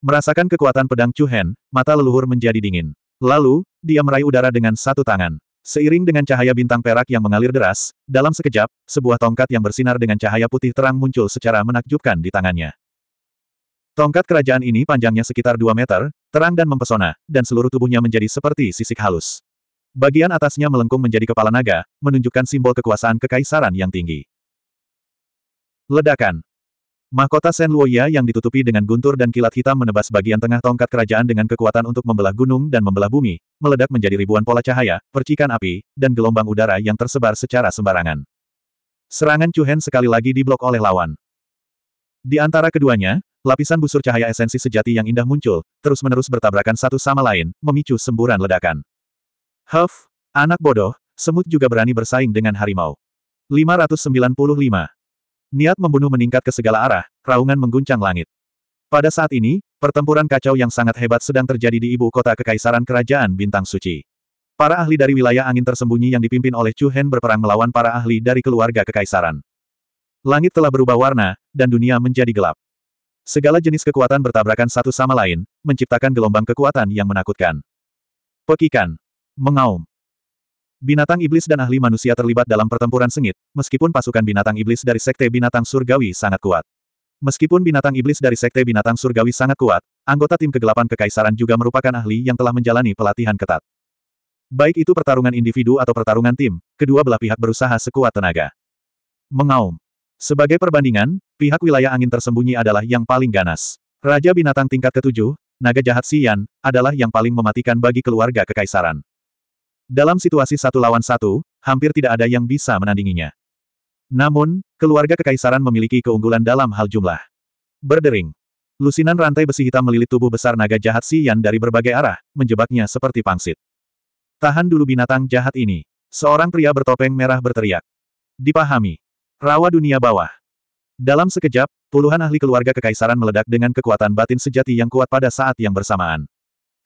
Merasakan kekuatan pedang Chu Hen, mata leluhur menjadi dingin. Lalu, dia meraih udara dengan satu tangan. Seiring dengan cahaya bintang perak yang mengalir deras, dalam sekejap, sebuah tongkat yang bersinar dengan cahaya putih terang muncul secara menakjubkan di tangannya. Tongkat kerajaan ini panjangnya sekitar 2 meter, terang dan mempesona, dan seluruh tubuhnya menjadi seperti sisik halus. Bagian atasnya melengkung menjadi kepala naga, menunjukkan simbol kekuasaan kekaisaran yang tinggi. Ledakan. Mahkota Sen Luoya yang ditutupi dengan guntur dan kilat hitam menebas bagian tengah tongkat kerajaan dengan kekuatan untuk membelah gunung dan membelah bumi, meledak menjadi ribuan pola cahaya, percikan api, dan gelombang udara yang tersebar secara sembarangan. Serangan Cuhen sekali lagi diblok oleh lawan. Di antara keduanya, lapisan busur cahaya esensi sejati yang indah muncul, terus-menerus bertabrakan satu sama lain, memicu semburan ledakan. Huff, anak bodoh, semut juga berani bersaing dengan harimau. 595 Niat membunuh meningkat ke segala arah, raungan mengguncang langit. Pada saat ini, pertempuran kacau yang sangat hebat sedang terjadi di ibu kota Kekaisaran Kerajaan Bintang Suci. Para ahli dari wilayah angin tersembunyi yang dipimpin oleh Chu Hen berperang melawan para ahli dari keluarga Kekaisaran. Langit telah berubah warna, dan dunia menjadi gelap. Segala jenis kekuatan bertabrakan satu sama lain, menciptakan gelombang kekuatan yang menakutkan. Pekikan. Mengaum. Binatang iblis dan ahli manusia terlibat dalam pertempuran sengit, meskipun pasukan binatang iblis dari Sekte Binatang Surgawi sangat kuat. Meskipun binatang iblis dari Sekte Binatang Surgawi sangat kuat, anggota tim kegelapan kekaisaran juga merupakan ahli yang telah menjalani pelatihan ketat. Baik itu pertarungan individu atau pertarungan tim, kedua belah pihak berusaha sekuat tenaga. Mengaum. Sebagai perbandingan, pihak wilayah angin tersembunyi adalah yang paling ganas. Raja binatang tingkat ketujuh, naga jahat Sian, adalah yang paling mematikan bagi keluarga kekaisaran. Dalam situasi satu lawan satu, hampir tidak ada yang bisa menandinginya. Namun, keluarga kekaisaran memiliki keunggulan dalam hal jumlah. Berdering. Lusinan rantai besi hitam melilit tubuh besar naga jahat Yan dari berbagai arah, menjebaknya seperti pangsit. Tahan dulu binatang jahat ini. Seorang pria bertopeng merah berteriak. Dipahami. Rawa dunia bawah. Dalam sekejap, puluhan ahli keluarga kekaisaran meledak dengan kekuatan batin sejati yang kuat pada saat yang bersamaan.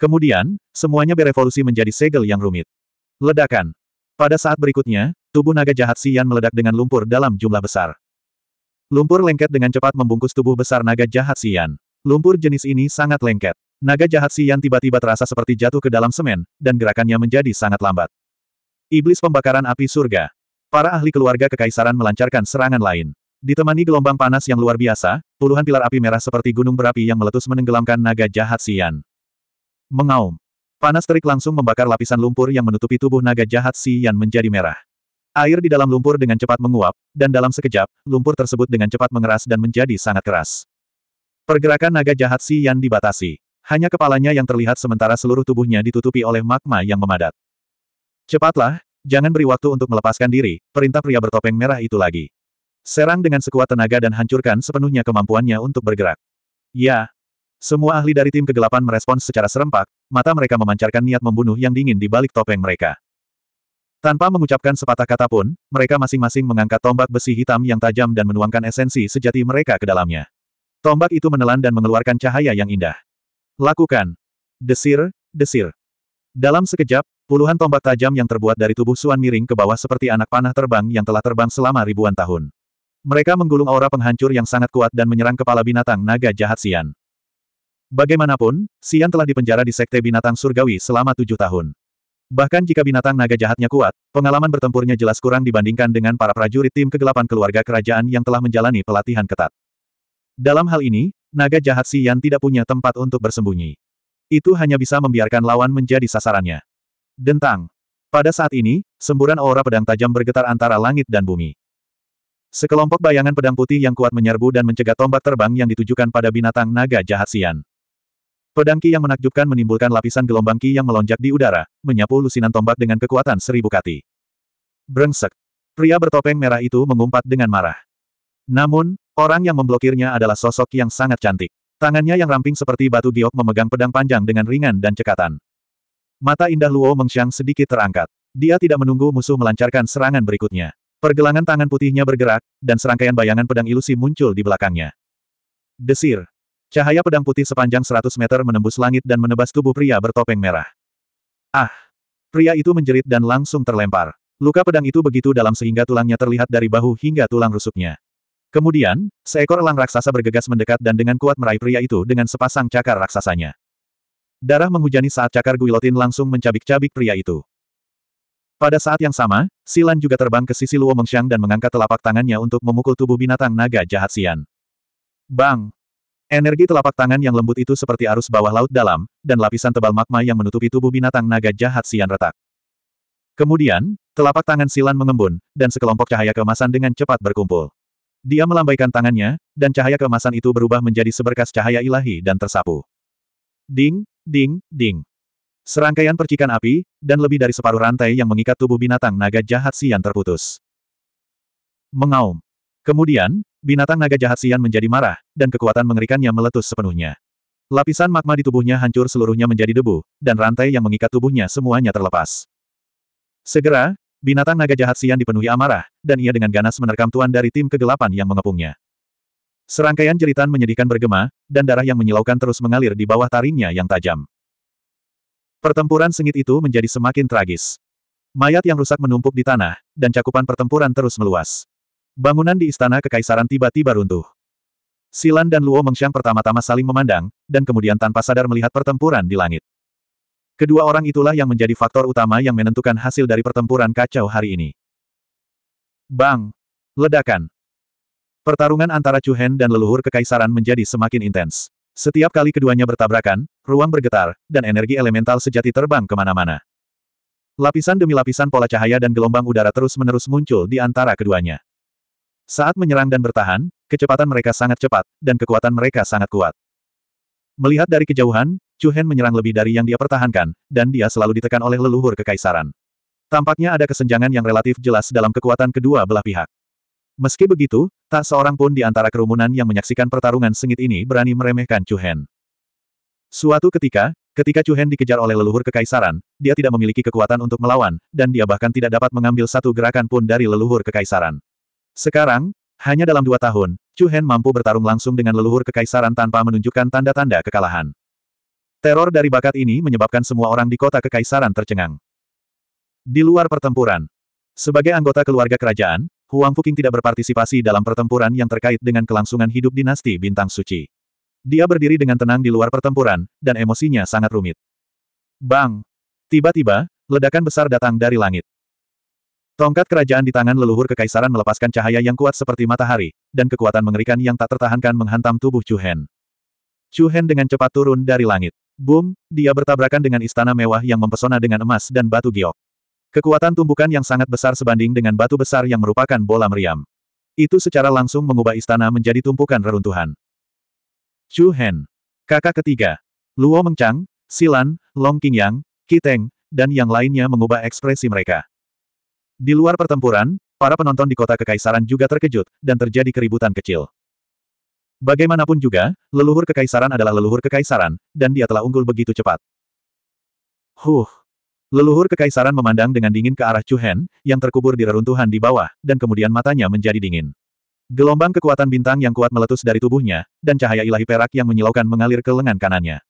Kemudian, semuanya berevolusi menjadi segel yang rumit. Ledakan. Pada saat berikutnya, tubuh naga jahat Sian meledak dengan lumpur dalam jumlah besar. Lumpur lengket dengan cepat membungkus tubuh besar naga jahat Sian. Lumpur jenis ini sangat lengket. Naga jahat Sian tiba-tiba terasa seperti jatuh ke dalam semen, dan gerakannya menjadi sangat lambat. Iblis pembakaran api surga. Para ahli keluarga kekaisaran melancarkan serangan lain. Ditemani gelombang panas yang luar biasa, puluhan pilar api merah seperti gunung berapi yang meletus menenggelamkan naga jahat Sian. Mengaum. Panas terik langsung membakar lapisan lumpur yang menutupi tubuh naga jahat Si Yan menjadi merah. Air di dalam lumpur dengan cepat menguap, dan dalam sekejap, lumpur tersebut dengan cepat mengeras dan menjadi sangat keras. Pergerakan naga jahat Si Yan dibatasi. Hanya kepalanya yang terlihat sementara seluruh tubuhnya ditutupi oleh magma yang memadat. Cepatlah, jangan beri waktu untuk melepaskan diri, perintah pria bertopeng merah itu lagi. Serang dengan sekuat tenaga dan hancurkan sepenuhnya kemampuannya untuk bergerak. Ya, semua ahli dari tim kegelapan merespons secara serempak, mata mereka memancarkan niat membunuh yang dingin di balik topeng mereka. Tanpa mengucapkan sepatah kata pun, mereka masing-masing mengangkat tombak besi hitam yang tajam dan menuangkan esensi sejati mereka ke dalamnya. Tombak itu menelan dan mengeluarkan cahaya yang indah. Lakukan. Desir, desir. Dalam sekejap, Puluhan tombak tajam yang terbuat dari tubuh Suan miring ke bawah seperti anak panah terbang yang telah terbang selama ribuan tahun. Mereka menggulung aura penghancur yang sangat kuat dan menyerang kepala binatang naga jahat Sian. Bagaimanapun, Sian telah dipenjara di Sekte Binatang Surgawi selama tujuh tahun. Bahkan jika binatang naga jahatnya kuat, pengalaman bertempurnya jelas kurang dibandingkan dengan para prajurit tim kegelapan keluarga kerajaan yang telah menjalani pelatihan ketat. Dalam hal ini, naga jahat Sian tidak punya tempat untuk bersembunyi. Itu hanya bisa membiarkan lawan menjadi sasarannya. Dentang. Pada saat ini, semburan aura pedang tajam bergetar antara langit dan bumi. Sekelompok bayangan pedang putih yang kuat menyerbu dan mencegah tombak terbang yang ditujukan pada binatang naga jahat Sian. Pedang Ki yang menakjubkan menimbulkan lapisan gelombang Ki yang melonjak di udara, menyapu lusinan tombak dengan kekuatan seribu kati. Brengsek. Pria bertopeng merah itu mengumpat dengan marah. Namun, orang yang memblokirnya adalah sosok yang sangat cantik. Tangannya yang ramping seperti batu giok memegang pedang panjang dengan ringan dan cekatan. Mata indah Luo Mengxiang sedikit terangkat. Dia tidak menunggu musuh melancarkan serangan berikutnya. Pergelangan tangan putihnya bergerak, dan serangkaian bayangan pedang ilusi muncul di belakangnya. Desir. Cahaya pedang putih sepanjang 100 meter menembus langit dan menebas tubuh pria bertopeng merah. Ah! Pria itu menjerit dan langsung terlempar. Luka pedang itu begitu dalam sehingga tulangnya terlihat dari bahu hingga tulang rusuknya. Kemudian, seekor elang raksasa bergegas mendekat dan dengan kuat meraih pria itu dengan sepasang cakar raksasanya. Darah menghujani saat cakar Guilotin langsung mencabik-cabik pria itu. Pada saat yang sama, Silan juga terbang ke sisi Luo Mengxiang dan mengangkat telapak tangannya untuk memukul tubuh binatang naga jahat Sian. Bang! Energi telapak tangan yang lembut itu seperti arus bawah laut dalam, dan lapisan tebal magma yang menutupi tubuh binatang naga jahat sian retak. Kemudian, telapak tangan Silan mengembun, dan sekelompok cahaya keemasan dengan cepat berkumpul. Dia melambaikan tangannya, dan cahaya keemasan itu berubah menjadi seberkas cahaya ilahi dan tersapu. Ding, ding, ding. Serangkaian percikan api, dan lebih dari separuh rantai yang mengikat tubuh binatang naga jahat sian terputus. Mengaum. Kemudian, binatang naga jahat Sian menjadi marah, dan kekuatan mengerikannya meletus sepenuhnya. Lapisan magma di tubuhnya hancur seluruhnya menjadi debu, dan rantai yang mengikat tubuhnya semuanya terlepas. Segera, binatang naga jahat Sian dipenuhi amarah, dan ia dengan ganas menerkam tuan dari tim kegelapan yang mengepungnya. Serangkaian jeritan menyedihkan bergema, dan darah yang menyilaukan terus mengalir di bawah taringnya yang tajam. Pertempuran sengit itu menjadi semakin tragis. Mayat yang rusak menumpuk di tanah, dan cakupan pertempuran terus meluas. Bangunan di istana kekaisaran tiba-tiba runtuh. Silan dan Luo Mengxiang pertama-tama saling memandang, dan kemudian tanpa sadar melihat pertempuran di langit. Kedua orang itulah yang menjadi faktor utama yang menentukan hasil dari pertempuran kacau hari ini. Bang! Ledakan! Pertarungan antara Chu Hen dan leluhur kekaisaran menjadi semakin intens. Setiap kali keduanya bertabrakan, ruang bergetar, dan energi elemental sejati terbang kemana-mana. Lapisan demi lapisan pola cahaya dan gelombang udara terus-menerus muncul di antara keduanya. Saat menyerang dan bertahan, kecepatan mereka sangat cepat, dan kekuatan mereka sangat kuat. Melihat dari kejauhan, Chu Hen menyerang lebih dari yang dia pertahankan, dan dia selalu ditekan oleh leluhur kekaisaran. Tampaknya ada kesenjangan yang relatif jelas dalam kekuatan kedua belah pihak. Meski begitu, tak seorang pun di antara kerumunan yang menyaksikan pertarungan sengit ini berani meremehkan Chu Hen. Suatu ketika, ketika Chu Hen dikejar oleh leluhur kekaisaran, dia tidak memiliki kekuatan untuk melawan, dan dia bahkan tidak dapat mengambil satu gerakan pun dari leluhur kekaisaran. Sekarang, hanya dalam dua tahun, Chu Hen mampu bertarung langsung dengan leluhur kekaisaran tanpa menunjukkan tanda-tanda kekalahan. Teror dari bakat ini menyebabkan semua orang di kota kekaisaran tercengang. Di luar pertempuran, sebagai anggota keluarga kerajaan, Huang Fuqing tidak berpartisipasi dalam pertempuran yang terkait dengan kelangsungan hidup dinasti Bintang Suci. Dia berdiri dengan tenang di luar pertempuran, dan emosinya sangat rumit. Bang! Tiba-tiba, ledakan besar datang dari langit. Tongkat kerajaan di tangan leluhur kekaisaran melepaskan cahaya yang kuat seperti matahari, dan kekuatan mengerikan yang tak tertahankan menghantam tubuh Chu Hen. Chu Hen dengan cepat turun dari langit. Boom, dia bertabrakan dengan istana mewah yang mempesona dengan emas dan batu giok. Kekuatan tumbukan yang sangat besar sebanding dengan batu besar yang merupakan bola meriam. Itu secara langsung mengubah istana menjadi tumpukan reruntuhan. Chu Hen. Kakak ketiga. Luo Mengchang, Silan, Long Qingyang, Kiteng, dan yang lainnya mengubah ekspresi mereka. Di luar pertempuran, para penonton di kota kekaisaran juga terkejut, dan terjadi keributan kecil. Bagaimanapun juga, leluhur kekaisaran adalah leluhur kekaisaran, dan dia telah unggul begitu cepat. Huh! Leluhur kekaisaran memandang dengan dingin ke arah Chuhen yang terkubur di reruntuhan di bawah, dan kemudian matanya menjadi dingin. Gelombang kekuatan bintang yang kuat meletus dari tubuhnya, dan cahaya ilahi perak yang menyilaukan mengalir ke lengan kanannya.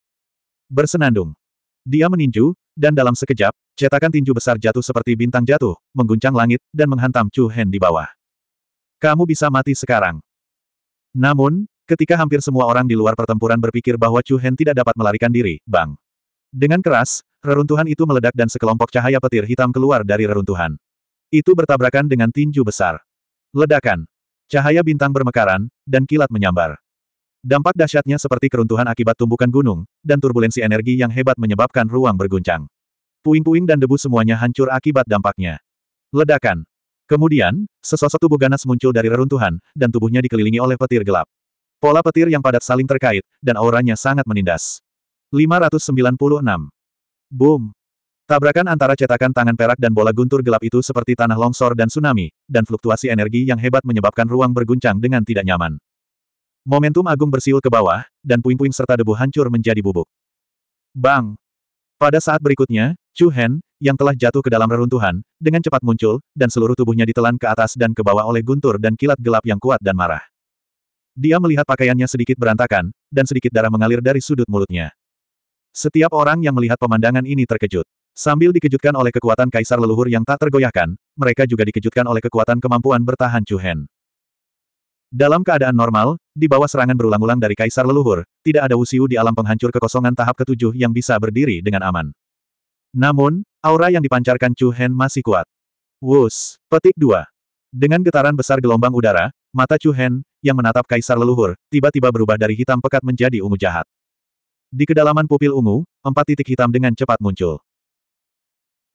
Bersenandung. Dia meninju, dan dalam sekejap, cetakan tinju besar jatuh seperti bintang jatuh, mengguncang langit, dan menghantam Chu Hen di bawah. Kamu bisa mati sekarang. Namun, ketika hampir semua orang di luar pertempuran berpikir bahwa Chu Hen tidak dapat melarikan diri, bang. Dengan keras, reruntuhan itu meledak dan sekelompok cahaya petir hitam keluar dari reruntuhan. Itu bertabrakan dengan tinju besar. Ledakan. Cahaya bintang bermekaran, dan kilat menyambar. Dampak dahsyatnya seperti keruntuhan akibat tumbukan gunung, dan turbulensi energi yang hebat menyebabkan ruang berguncang. Puing-puing dan debu semuanya hancur akibat dampaknya. Ledakan. Kemudian, sesosok tubuh ganas muncul dari reruntuhan, dan tubuhnya dikelilingi oleh petir gelap. Pola petir yang padat saling terkait, dan auranya sangat menindas. 596. Boom. Tabrakan antara cetakan tangan perak dan bola guntur gelap itu seperti tanah longsor dan tsunami, dan fluktuasi energi yang hebat menyebabkan ruang berguncang dengan tidak nyaman. Momentum agung bersiul ke bawah, dan puing-puing serta debu hancur menjadi bubuk. Bang! Pada saat berikutnya, Chu Hen, yang telah jatuh ke dalam reruntuhan, dengan cepat muncul, dan seluruh tubuhnya ditelan ke atas dan ke bawah oleh guntur dan kilat gelap yang kuat dan marah. Dia melihat pakaiannya sedikit berantakan, dan sedikit darah mengalir dari sudut mulutnya. Setiap orang yang melihat pemandangan ini terkejut. Sambil dikejutkan oleh kekuatan kaisar leluhur yang tak tergoyahkan, mereka juga dikejutkan oleh kekuatan kemampuan bertahan Chu Hen. Dalam keadaan normal, di bawah serangan berulang-ulang dari Kaisar Leluhur, tidak ada Wusiu di alam penghancur kekosongan tahap ketujuh yang bisa berdiri dengan aman. Namun, aura yang dipancarkan Chu Hen masih kuat. Wus, petik 2. Dengan getaran besar gelombang udara, mata Chu Hen, yang menatap Kaisar Leluhur, tiba-tiba berubah dari hitam pekat menjadi ungu jahat. Di kedalaman pupil ungu, empat titik hitam dengan cepat muncul.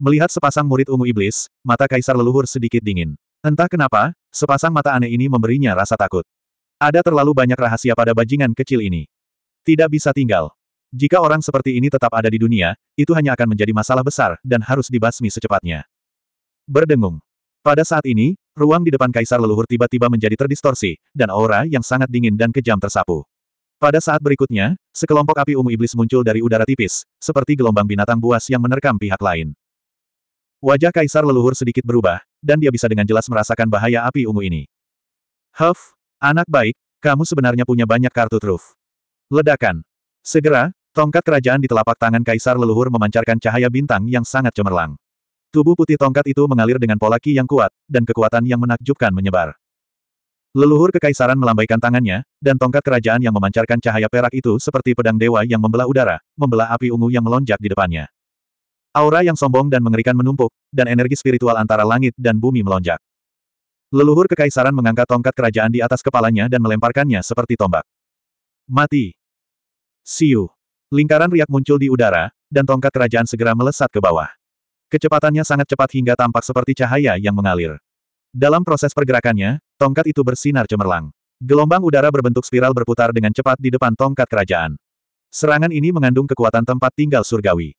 Melihat sepasang murid ungu iblis, mata Kaisar Leluhur sedikit dingin. Entah kenapa, Sepasang mata aneh ini memberinya rasa takut. Ada terlalu banyak rahasia pada bajingan kecil ini. Tidak bisa tinggal. Jika orang seperti ini tetap ada di dunia, itu hanya akan menjadi masalah besar dan harus dibasmi secepatnya. Berdengung. Pada saat ini, ruang di depan kaisar leluhur tiba-tiba menjadi terdistorsi, dan aura yang sangat dingin dan kejam tersapu. Pada saat berikutnya, sekelompok api ungu iblis muncul dari udara tipis, seperti gelombang binatang buas yang menerkam pihak lain. Wajah kaisar leluhur sedikit berubah, dan dia bisa dengan jelas merasakan bahaya api ungu ini. Huff, anak baik, kamu sebenarnya punya banyak kartu truf. Ledakan. Segera, tongkat kerajaan di telapak tangan kaisar leluhur memancarkan cahaya bintang yang sangat cemerlang. Tubuh putih tongkat itu mengalir dengan pola ki yang kuat, dan kekuatan yang menakjubkan menyebar. Leluhur kekaisaran melambaikan tangannya, dan tongkat kerajaan yang memancarkan cahaya perak itu seperti pedang dewa yang membelah udara, membelah api ungu yang melonjak di depannya. Aura yang sombong dan mengerikan menumpuk, dan energi spiritual antara langit dan bumi melonjak. Leluhur kekaisaran mengangkat tongkat kerajaan di atas kepalanya dan melemparkannya seperti tombak. Mati. Siu. Lingkaran riak muncul di udara, dan tongkat kerajaan segera melesat ke bawah. Kecepatannya sangat cepat hingga tampak seperti cahaya yang mengalir. Dalam proses pergerakannya, tongkat itu bersinar cemerlang. Gelombang udara berbentuk spiral berputar dengan cepat di depan tongkat kerajaan. Serangan ini mengandung kekuatan tempat tinggal surgawi.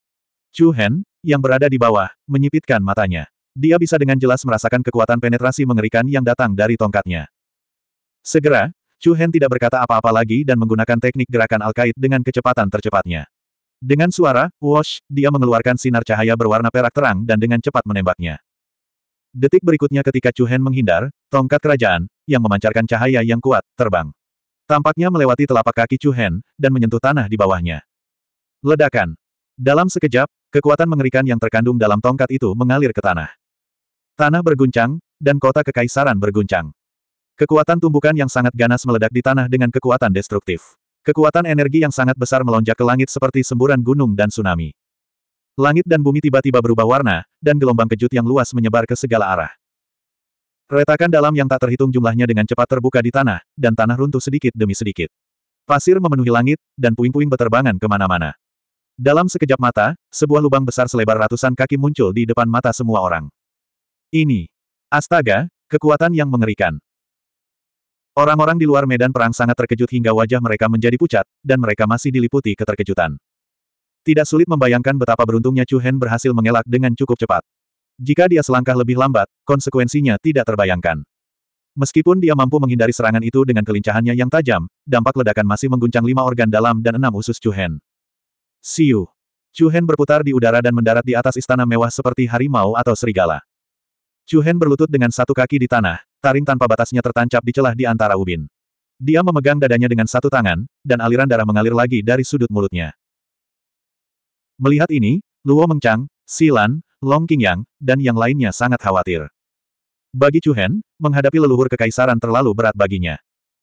Chu Hen, yang berada di bawah, menyipitkan matanya. Dia bisa dengan jelas merasakan kekuatan penetrasi mengerikan yang datang dari tongkatnya. Segera, Chu Hen tidak berkata apa-apa lagi dan menggunakan teknik gerakan alkait dengan kecepatan tercepatnya. Dengan suara, wash, dia mengeluarkan sinar cahaya berwarna perak terang dan dengan cepat menembaknya. Detik berikutnya ketika Chu Hen menghindar, tongkat kerajaan, yang memancarkan cahaya yang kuat, terbang. Tampaknya melewati telapak kaki Chu Hen, dan menyentuh tanah di bawahnya. Ledakan. Dalam sekejap, kekuatan mengerikan yang terkandung dalam tongkat itu mengalir ke tanah. Tanah berguncang, dan kota kekaisaran berguncang. Kekuatan tumbukan yang sangat ganas meledak di tanah dengan kekuatan destruktif. Kekuatan energi yang sangat besar melonjak ke langit seperti semburan gunung dan tsunami. Langit dan bumi tiba-tiba berubah warna, dan gelombang kejut yang luas menyebar ke segala arah. Retakan dalam yang tak terhitung jumlahnya dengan cepat terbuka di tanah, dan tanah runtuh sedikit demi sedikit. Pasir memenuhi langit, dan puing-puing beterbangan kemana-mana. Dalam sekejap mata, sebuah lubang besar selebar ratusan kaki muncul di depan mata semua orang. Ini. Astaga, kekuatan yang mengerikan. Orang-orang di luar medan perang sangat terkejut hingga wajah mereka menjadi pucat, dan mereka masih diliputi keterkejutan. Tidak sulit membayangkan betapa beruntungnya Chu Hen berhasil mengelak dengan cukup cepat. Jika dia selangkah lebih lambat, konsekuensinya tidak terbayangkan. Meskipun dia mampu menghindari serangan itu dengan kelincahannya yang tajam, dampak ledakan masih mengguncang lima organ dalam dan enam usus Chu Hen. Siu. Chuhen berputar di udara dan mendarat di atas istana mewah seperti harimau atau serigala. Chuhen berlutut dengan satu kaki di tanah, taring tanpa batasnya tertancap di celah di antara ubin. Dia memegang dadanya dengan satu tangan, dan aliran darah mengalir lagi dari sudut mulutnya. Melihat ini, Luo Mengchang, Silan, Long Qingyang, dan yang lainnya sangat khawatir. Bagi Chuhen, menghadapi leluhur kekaisaran terlalu berat baginya.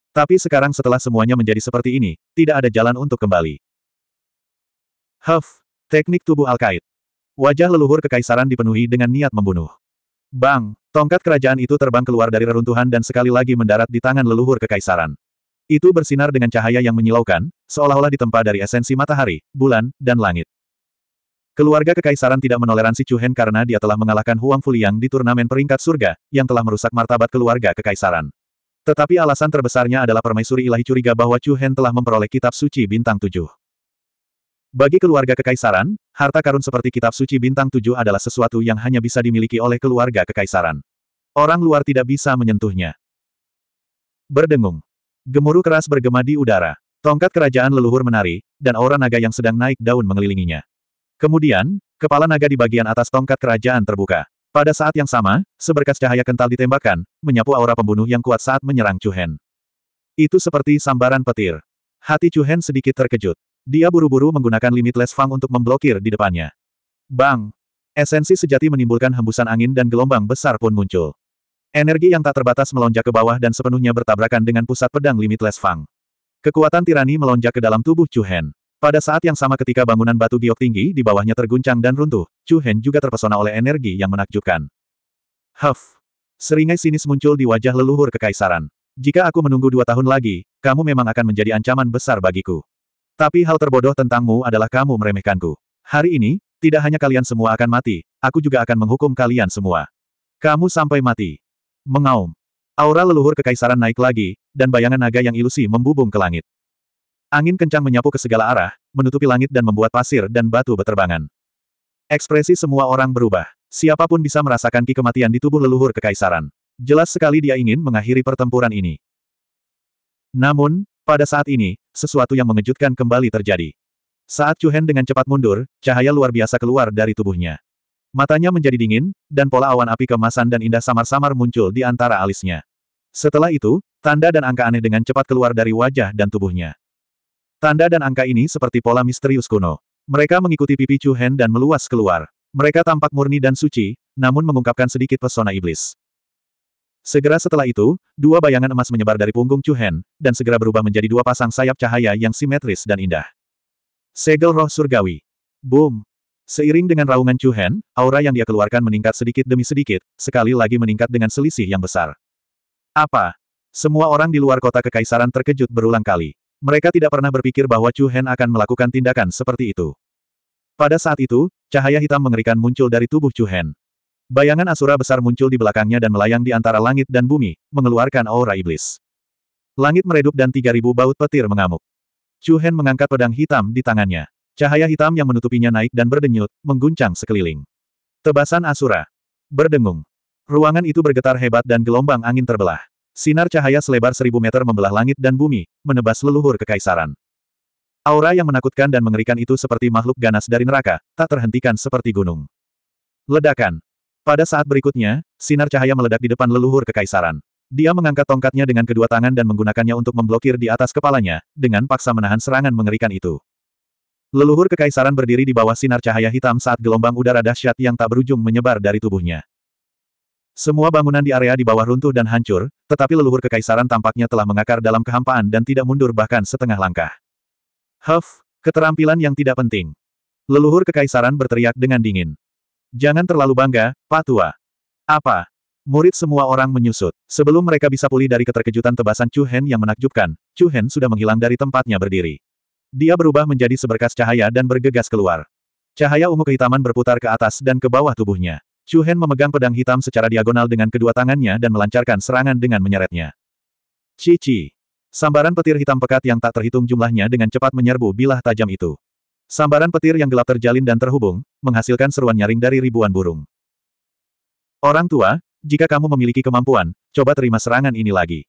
Tapi sekarang setelah semuanya menjadi seperti ini, tidak ada jalan untuk kembali. Huff! Teknik tubuh Al-Qaid. Wajah leluhur kekaisaran dipenuhi dengan niat membunuh. Bang! Tongkat kerajaan itu terbang keluar dari reruntuhan dan sekali lagi mendarat di tangan leluhur kekaisaran. Itu bersinar dengan cahaya yang menyilaukan, seolah-olah ditempa dari esensi matahari, bulan, dan langit. Keluarga kekaisaran tidak menoleransi Chu Hen karena dia telah mengalahkan Huang Fuliang di turnamen peringkat surga, yang telah merusak martabat keluarga kekaisaran. Tetapi alasan terbesarnya adalah permaisuri ilahi curiga bahwa Chu Hen telah memperoleh kitab suci bintang tujuh. Bagi keluarga kekaisaran, harta karun seperti kitab suci bintang tujuh adalah sesuatu yang hanya bisa dimiliki oleh keluarga kekaisaran. Orang luar tidak bisa menyentuhnya. Berdengung. Gemuruh keras bergema di udara. Tongkat kerajaan leluhur menari, dan aura naga yang sedang naik daun mengelilinginya. Kemudian, kepala naga di bagian atas tongkat kerajaan terbuka. Pada saat yang sama, seberkas cahaya kental ditembakkan, menyapu aura pembunuh yang kuat saat menyerang Hen. Itu seperti sambaran petir. Hati Hen sedikit terkejut. Dia buru-buru menggunakan limitless fang untuk memblokir di depannya. Bang! Esensi sejati menimbulkan hembusan angin dan gelombang besar pun muncul. Energi yang tak terbatas melonjak ke bawah dan sepenuhnya bertabrakan dengan pusat pedang limitless fang. Kekuatan tirani melonjak ke dalam tubuh Chu Hen. Pada saat yang sama ketika bangunan batu giok tinggi di bawahnya terguncang dan runtuh, Chu Hen juga terpesona oleh energi yang menakjubkan. Huff! Seringai sinis muncul di wajah leluhur kekaisaran. Jika aku menunggu dua tahun lagi, kamu memang akan menjadi ancaman besar bagiku. Tapi hal terbodoh tentangmu adalah kamu meremehkanku. Hari ini, tidak hanya kalian semua akan mati, aku juga akan menghukum kalian semua. Kamu sampai mati. Mengaum. Aura leluhur kekaisaran naik lagi, dan bayangan naga yang ilusi membubung ke langit. Angin kencang menyapu ke segala arah, menutupi langit dan membuat pasir dan batu berterbangan. Ekspresi semua orang berubah. Siapapun bisa merasakan ki kematian di tubuh leluhur kekaisaran. Jelas sekali dia ingin mengakhiri pertempuran ini. Namun, pada saat ini, sesuatu yang mengejutkan kembali terjadi. Saat Chu Hen dengan cepat mundur, cahaya luar biasa keluar dari tubuhnya. Matanya menjadi dingin, dan pola awan api kemasan dan indah samar-samar muncul di antara alisnya. Setelah itu, tanda dan angka aneh dengan cepat keluar dari wajah dan tubuhnya. Tanda dan angka ini seperti pola misterius kuno. Mereka mengikuti pipi Chu Hen dan meluas keluar. Mereka tampak murni dan suci, namun mengungkapkan sedikit pesona iblis. Segera setelah itu, dua bayangan emas menyebar dari punggung Chu Hen, dan segera berubah menjadi dua pasang sayap cahaya yang simetris dan indah. Segel roh surgawi. Boom! Seiring dengan raungan Chu Hen, aura yang dia keluarkan meningkat sedikit demi sedikit, sekali lagi meningkat dengan selisih yang besar. Apa? Semua orang di luar kota kekaisaran terkejut berulang kali. Mereka tidak pernah berpikir bahwa Chu Hen akan melakukan tindakan seperti itu. Pada saat itu, cahaya hitam mengerikan muncul dari tubuh Chu Hen. Bayangan Asura besar muncul di belakangnya dan melayang di antara langit dan bumi, mengeluarkan aura iblis. Langit meredup dan 3.000 baut petir mengamuk. Chu Hen mengangkat pedang hitam di tangannya. Cahaya hitam yang menutupinya naik dan berdenyut, mengguncang sekeliling. Tebasan Asura. Berdengung. Ruangan itu bergetar hebat dan gelombang angin terbelah. Sinar cahaya selebar seribu meter membelah langit dan bumi, menebas leluhur kekaisaran. Aura yang menakutkan dan mengerikan itu seperti makhluk ganas dari neraka, tak terhentikan seperti gunung. Ledakan, pada saat berikutnya, sinar cahaya meledak di depan leluhur kekaisaran. Dia mengangkat tongkatnya dengan kedua tangan dan menggunakannya untuk memblokir di atas kepalanya, dengan paksa menahan serangan mengerikan itu. Leluhur kekaisaran berdiri di bawah sinar cahaya hitam saat gelombang udara dahsyat yang tak berujung menyebar dari tubuhnya. Semua bangunan di area di bawah runtuh dan hancur, tetapi leluhur kekaisaran tampaknya telah mengakar dalam kehampaan dan tidak mundur bahkan setengah langkah. Huff, keterampilan yang tidak penting. Leluhur kekaisaran berteriak dengan dingin. Jangan terlalu bangga, Pak Tua. Apa? Murid semua orang menyusut. Sebelum mereka bisa pulih dari keterkejutan tebasan Chu Hen yang menakjubkan, Chu Hen sudah menghilang dari tempatnya berdiri. Dia berubah menjadi seberkas cahaya dan bergegas keluar. Cahaya ungu kehitaman berputar ke atas dan ke bawah tubuhnya. Chu Hen memegang pedang hitam secara diagonal dengan kedua tangannya dan melancarkan serangan dengan menyeretnya. Cici. Sambaran petir hitam pekat yang tak terhitung jumlahnya dengan cepat menyerbu bilah tajam itu. Sambaran petir yang gelap terjalin dan terhubung, menghasilkan seruan nyaring dari ribuan burung. Orang tua, jika kamu memiliki kemampuan, coba terima serangan ini lagi.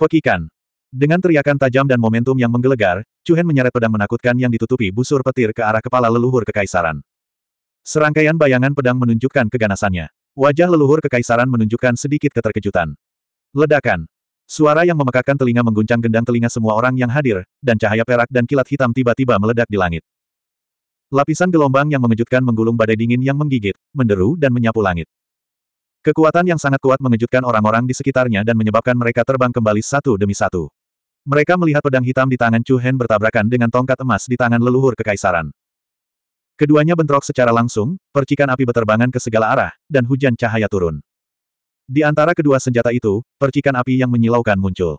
Pekikan. Dengan teriakan tajam dan momentum yang menggelegar, Cuhen menyeret pedang menakutkan yang ditutupi busur petir ke arah kepala leluhur kekaisaran. Serangkaian bayangan pedang menunjukkan keganasannya. Wajah leluhur kekaisaran menunjukkan sedikit keterkejutan. Ledakan. Suara yang memekakan telinga mengguncang gendang telinga semua orang yang hadir, dan cahaya perak dan kilat hitam tiba-tiba meledak di langit. Lapisan gelombang yang mengejutkan menggulung badai dingin yang menggigit, menderu dan menyapu langit. Kekuatan yang sangat kuat mengejutkan orang-orang di sekitarnya dan menyebabkan mereka terbang kembali satu demi satu. Mereka melihat pedang hitam di tangan Chu Hen bertabrakan dengan tongkat emas di tangan leluhur kekaisaran. Keduanya bentrok secara langsung, percikan api beterbangan ke segala arah, dan hujan cahaya turun. Di antara kedua senjata itu, percikan api yang menyilaukan muncul.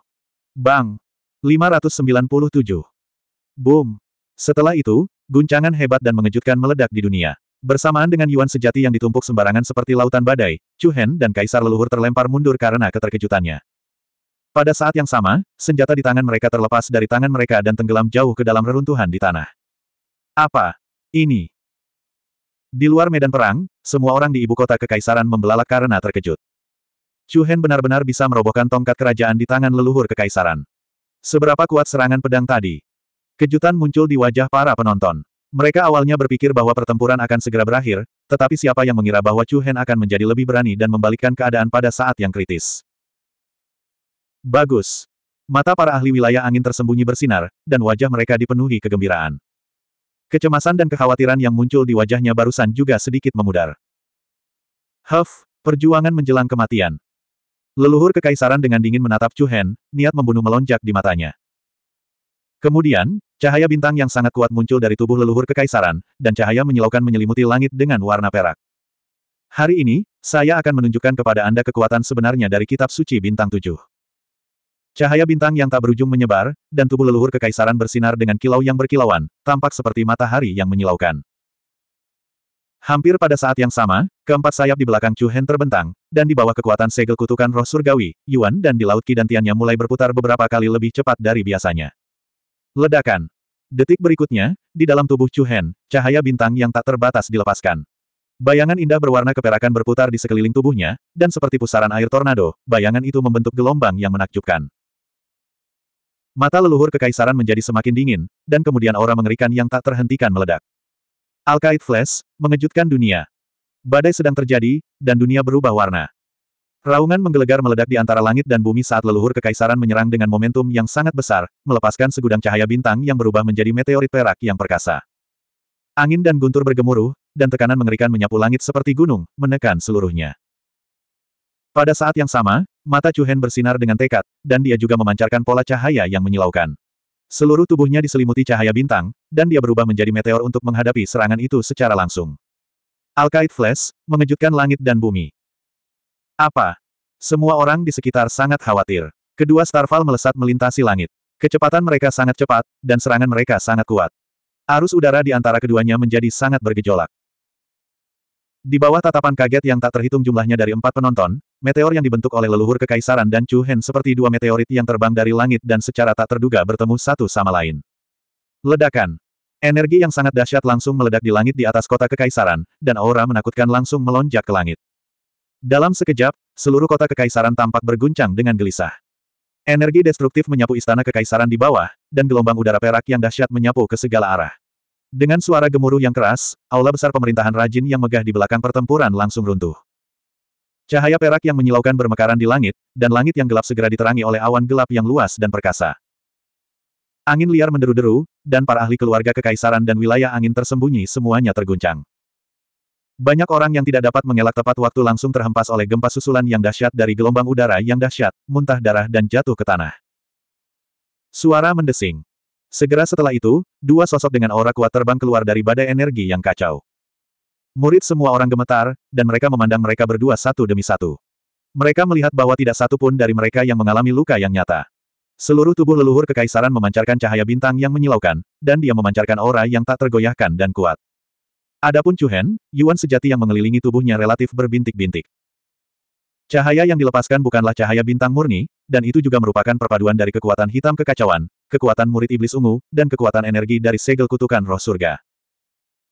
Bang! 597. Boom! Setelah itu, guncangan hebat dan mengejutkan meledak di dunia. Bersamaan dengan Yuan sejati yang ditumpuk sembarangan seperti lautan badai, Chu Hen dan Kaisar leluhur terlempar mundur karena keterkejutannya. Pada saat yang sama, senjata di tangan mereka terlepas dari tangan mereka dan tenggelam jauh ke dalam reruntuhan di tanah. Apa? Ini? Di luar medan perang, semua orang di ibu kota kekaisaran membelalak karena terkejut. Chu Hen benar-benar bisa merobohkan tongkat kerajaan di tangan leluhur kekaisaran. Seberapa kuat serangan pedang tadi? Kejutan muncul di wajah para penonton. Mereka awalnya berpikir bahwa pertempuran akan segera berakhir, tetapi siapa yang mengira bahwa Chu Hen akan menjadi lebih berani dan membalikkan keadaan pada saat yang kritis. Bagus. Mata para ahli wilayah angin tersembunyi bersinar, dan wajah mereka dipenuhi kegembiraan. Kecemasan dan kekhawatiran yang muncul di wajahnya barusan juga sedikit memudar. Huff, perjuangan menjelang kematian. Leluhur kekaisaran dengan dingin menatap Chu Hen, niat membunuh melonjak di matanya. Kemudian, cahaya bintang yang sangat kuat muncul dari tubuh leluhur kekaisaran, dan cahaya menyilaukan menyelimuti langit dengan warna perak. Hari ini, saya akan menunjukkan kepada Anda kekuatan sebenarnya dari kitab suci bintang tujuh. Cahaya bintang yang tak berujung menyebar, dan tubuh leluhur kekaisaran bersinar dengan kilau yang berkilauan, tampak seperti matahari yang menyilaukan. Hampir pada saat yang sama, keempat sayap di belakang Chu Hen terbentang, dan di bawah kekuatan segel kutukan roh surgawi, Yuan dan di laut kidantiannya mulai berputar beberapa kali lebih cepat dari biasanya. Ledakan. Detik berikutnya, di dalam tubuh Chu Hen, cahaya bintang yang tak terbatas dilepaskan. Bayangan indah berwarna keperakan berputar di sekeliling tubuhnya, dan seperti pusaran air tornado, bayangan itu membentuk gelombang yang menakjubkan. Mata leluhur kekaisaran menjadi semakin dingin, dan kemudian aura mengerikan yang tak terhentikan meledak. Alkaid Flash, mengejutkan dunia. Badai sedang terjadi, dan dunia berubah warna. Raungan menggelegar meledak di antara langit dan bumi saat leluhur kekaisaran menyerang dengan momentum yang sangat besar, melepaskan segudang cahaya bintang yang berubah menjadi meteorit perak yang perkasa. Angin dan guntur bergemuruh, dan tekanan mengerikan menyapu langit seperti gunung, menekan seluruhnya. Pada saat yang sama, mata Chuhen bersinar dengan tekad, dan dia juga memancarkan pola cahaya yang menyilaukan. Seluruh tubuhnya diselimuti cahaya bintang, dan dia berubah menjadi meteor untuk menghadapi serangan itu secara langsung. Alkaid Flash, mengejutkan langit dan bumi. Apa? Semua orang di sekitar sangat khawatir. Kedua Starfall melesat melintasi langit. Kecepatan mereka sangat cepat, dan serangan mereka sangat kuat. Arus udara di antara keduanya menjadi sangat bergejolak. Di bawah tatapan kaget yang tak terhitung jumlahnya dari empat penonton, Meteor yang dibentuk oleh leluhur kekaisaran dan Chu Hen seperti dua meteorit yang terbang dari langit dan secara tak terduga bertemu satu sama lain. Ledakan. Energi yang sangat dahsyat langsung meledak di langit di atas kota kekaisaran, dan aura menakutkan langsung melonjak ke langit. Dalam sekejap, seluruh kota kekaisaran tampak berguncang dengan gelisah. Energi destruktif menyapu istana kekaisaran di bawah, dan gelombang udara perak yang dahsyat menyapu ke segala arah. Dengan suara gemuruh yang keras, aula besar pemerintahan rajin yang megah di belakang pertempuran langsung runtuh. Cahaya perak yang menyilaukan bermekaran di langit, dan langit yang gelap segera diterangi oleh awan gelap yang luas dan perkasa. Angin liar menderu-deru, dan para ahli keluarga kekaisaran dan wilayah angin tersembunyi semuanya terguncang. Banyak orang yang tidak dapat mengelak tepat waktu langsung terhempas oleh gempa susulan yang dahsyat dari gelombang udara yang dahsyat, muntah darah dan jatuh ke tanah. Suara mendesing. Segera setelah itu, dua sosok dengan aura kuat terbang keluar dari badai energi yang kacau. Murid semua orang gemetar, dan mereka memandang mereka berdua satu demi satu. Mereka melihat bahwa tidak satu pun dari mereka yang mengalami luka yang nyata. Seluruh tubuh leluhur kekaisaran memancarkan cahaya bintang yang menyilaukan, dan dia memancarkan aura yang tak tergoyahkan dan kuat. Adapun Cuhen, Yuan sejati yang mengelilingi tubuhnya relatif berbintik-bintik. Cahaya yang dilepaskan bukanlah cahaya bintang murni, dan itu juga merupakan perpaduan dari kekuatan hitam kekacauan, kekuatan murid iblis ungu, dan kekuatan energi dari segel kutukan roh surga.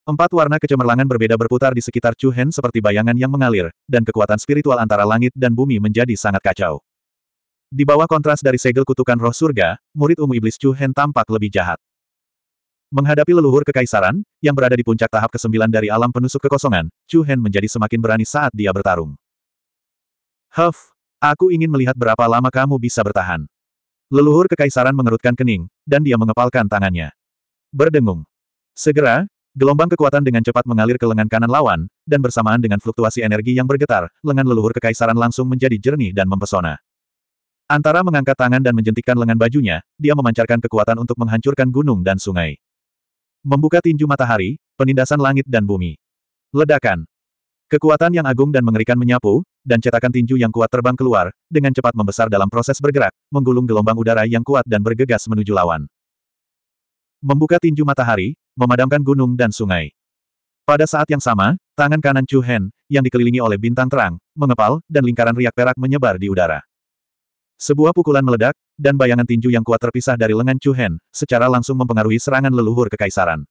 Empat warna kecemerlangan berbeda berputar di sekitar Chu Hen seperti bayangan yang mengalir, dan kekuatan spiritual antara langit dan bumi menjadi sangat kacau. Di bawah kontras dari segel kutukan roh surga, murid ungu iblis Chu Hen tampak lebih jahat. Menghadapi leluhur kekaisaran, yang berada di puncak tahap ke-9 dari alam penusuk kekosongan, Chu Hen menjadi semakin berani saat dia bertarung. Huff, aku ingin melihat berapa lama kamu bisa bertahan. Leluhur kekaisaran mengerutkan kening, dan dia mengepalkan tangannya. Berdengung. Segera, Gelombang kekuatan dengan cepat mengalir ke lengan kanan lawan, dan bersamaan dengan fluktuasi energi yang bergetar, lengan leluhur kekaisaran langsung menjadi jernih dan mempesona. Antara mengangkat tangan dan menjentikkan lengan bajunya, dia memancarkan kekuatan untuk menghancurkan gunung dan sungai. Membuka tinju matahari, penindasan langit dan bumi. Ledakan. Kekuatan yang agung dan mengerikan menyapu, dan cetakan tinju yang kuat terbang keluar, dengan cepat membesar dalam proses bergerak, menggulung gelombang udara yang kuat dan bergegas menuju lawan. Membuka tinju matahari, memadamkan gunung dan sungai. Pada saat yang sama, tangan kanan Chu Hen, yang dikelilingi oleh bintang terang, mengepal, dan lingkaran riak perak menyebar di udara. Sebuah pukulan meledak, dan bayangan tinju yang kuat terpisah dari lengan Chu Hen, secara langsung mempengaruhi serangan leluhur kekaisaran.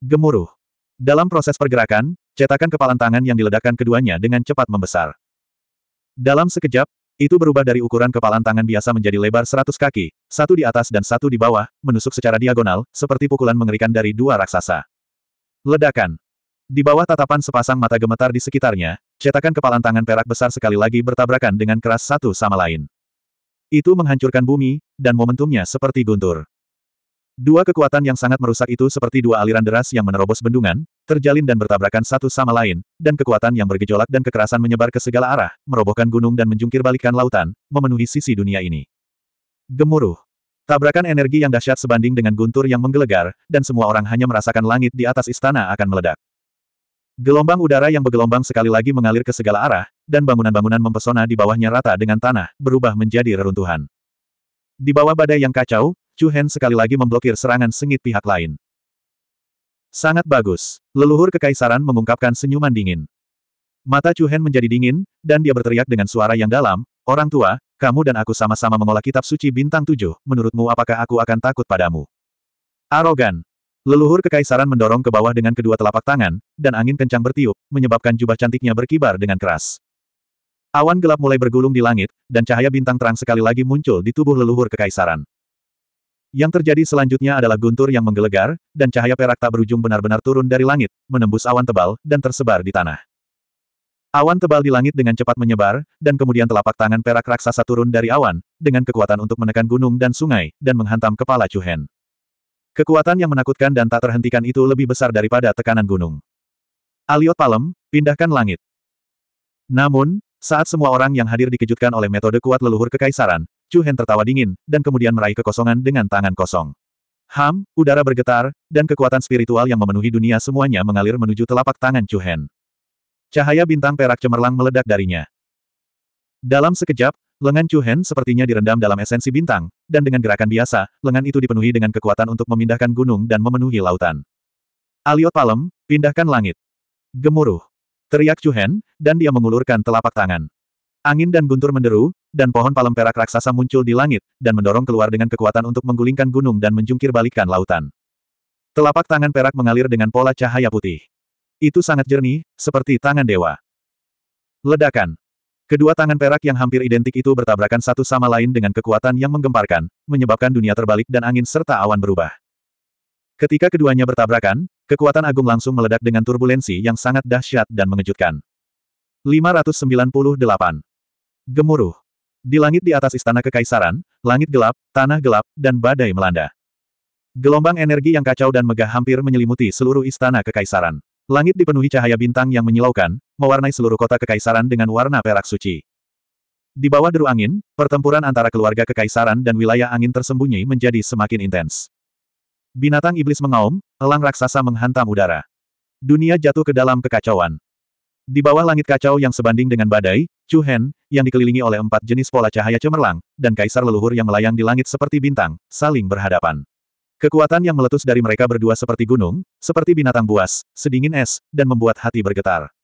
Gemuruh. Dalam proses pergerakan, cetakan kepalan tangan yang diledakkan keduanya dengan cepat membesar. Dalam sekejap, itu berubah dari ukuran kepalan tangan biasa menjadi lebar seratus kaki, satu di atas dan satu di bawah, menusuk secara diagonal, seperti pukulan mengerikan dari dua raksasa. Ledakan. Di bawah tatapan sepasang mata gemetar di sekitarnya, cetakan kepalan tangan perak besar sekali lagi bertabrakan dengan keras satu sama lain. Itu menghancurkan bumi, dan momentumnya seperti guntur. Dua kekuatan yang sangat merusak itu seperti dua aliran deras yang menerobos bendungan, terjalin dan bertabrakan satu sama lain, dan kekuatan yang bergejolak dan kekerasan menyebar ke segala arah, merobohkan gunung dan menjungkirbalikan lautan, memenuhi sisi dunia ini. Gemuruh. Tabrakan energi yang dahsyat sebanding dengan guntur yang menggelegar, dan semua orang hanya merasakan langit di atas istana akan meledak. Gelombang udara yang bergelombang sekali lagi mengalir ke segala arah, dan bangunan-bangunan mempesona di bawahnya rata dengan tanah, berubah menjadi reruntuhan. Di bawah badai yang kacau, Chu Hen sekali lagi memblokir serangan sengit pihak lain. Sangat bagus. Leluhur kekaisaran mengungkapkan senyuman dingin. Mata Hen menjadi dingin, dan dia berteriak dengan suara yang dalam, Orang tua, kamu dan aku sama-sama mengolah kitab suci bintang tujuh, menurutmu apakah aku akan takut padamu? Arogan. Leluhur kekaisaran mendorong ke bawah dengan kedua telapak tangan, dan angin kencang bertiup, menyebabkan jubah cantiknya berkibar dengan keras. Awan gelap mulai bergulung di langit, dan cahaya bintang terang sekali lagi muncul di tubuh leluhur kekaisaran. Yang terjadi selanjutnya adalah guntur yang menggelegar, dan cahaya perak tak berujung benar-benar turun dari langit, menembus awan tebal, dan tersebar di tanah. Awan tebal di langit dengan cepat menyebar, dan kemudian telapak tangan perak raksasa turun dari awan, dengan kekuatan untuk menekan gunung dan sungai, dan menghantam kepala Cuhen. Kekuatan yang menakutkan dan tak terhentikan itu lebih besar daripada tekanan gunung. Aliot Palem, pindahkan langit. Namun, saat semua orang yang hadir dikejutkan oleh metode kuat leluhur kekaisaran, Chu Hen tertawa dingin, dan kemudian meraih kekosongan dengan tangan kosong. Ham, udara bergetar, dan kekuatan spiritual yang memenuhi dunia semuanya mengalir menuju telapak tangan Chu Hen. Cahaya bintang perak cemerlang meledak darinya. Dalam sekejap, lengan Chu Hen sepertinya direndam dalam esensi bintang, dan dengan gerakan biasa, lengan itu dipenuhi dengan kekuatan untuk memindahkan gunung dan memenuhi lautan. Aliot palem, pindahkan langit. Gemuruh. Teriak Chuhen, dan dia mengulurkan telapak tangan. Angin dan guntur menderu, dan pohon palem perak raksasa muncul di langit, dan mendorong keluar dengan kekuatan untuk menggulingkan gunung dan menjungkir balikan lautan. Telapak tangan perak mengalir dengan pola cahaya putih. Itu sangat jernih, seperti tangan dewa. Ledakan. Kedua tangan perak yang hampir identik itu bertabrakan satu sama lain dengan kekuatan yang menggemparkan, menyebabkan dunia terbalik dan angin serta awan berubah. Ketika keduanya bertabrakan, Kekuatan agung langsung meledak dengan turbulensi yang sangat dahsyat dan mengejutkan. 598. Gemuruh. Di langit di atas istana kekaisaran, langit gelap, tanah gelap, dan badai melanda. Gelombang energi yang kacau dan megah hampir menyelimuti seluruh istana kekaisaran. Langit dipenuhi cahaya bintang yang menyilaukan, mewarnai seluruh kota kekaisaran dengan warna perak suci. Di bawah deru angin, pertempuran antara keluarga kekaisaran dan wilayah angin tersembunyi menjadi semakin intens. Binatang iblis mengaum, elang raksasa menghantam udara. Dunia jatuh ke dalam kekacauan. Di bawah langit kacau yang sebanding dengan badai, Chu Hen, yang dikelilingi oleh empat jenis pola cahaya cemerlang, dan kaisar leluhur yang melayang di langit seperti bintang, saling berhadapan. Kekuatan yang meletus dari mereka berdua seperti gunung, seperti binatang buas, sedingin es, dan membuat hati bergetar.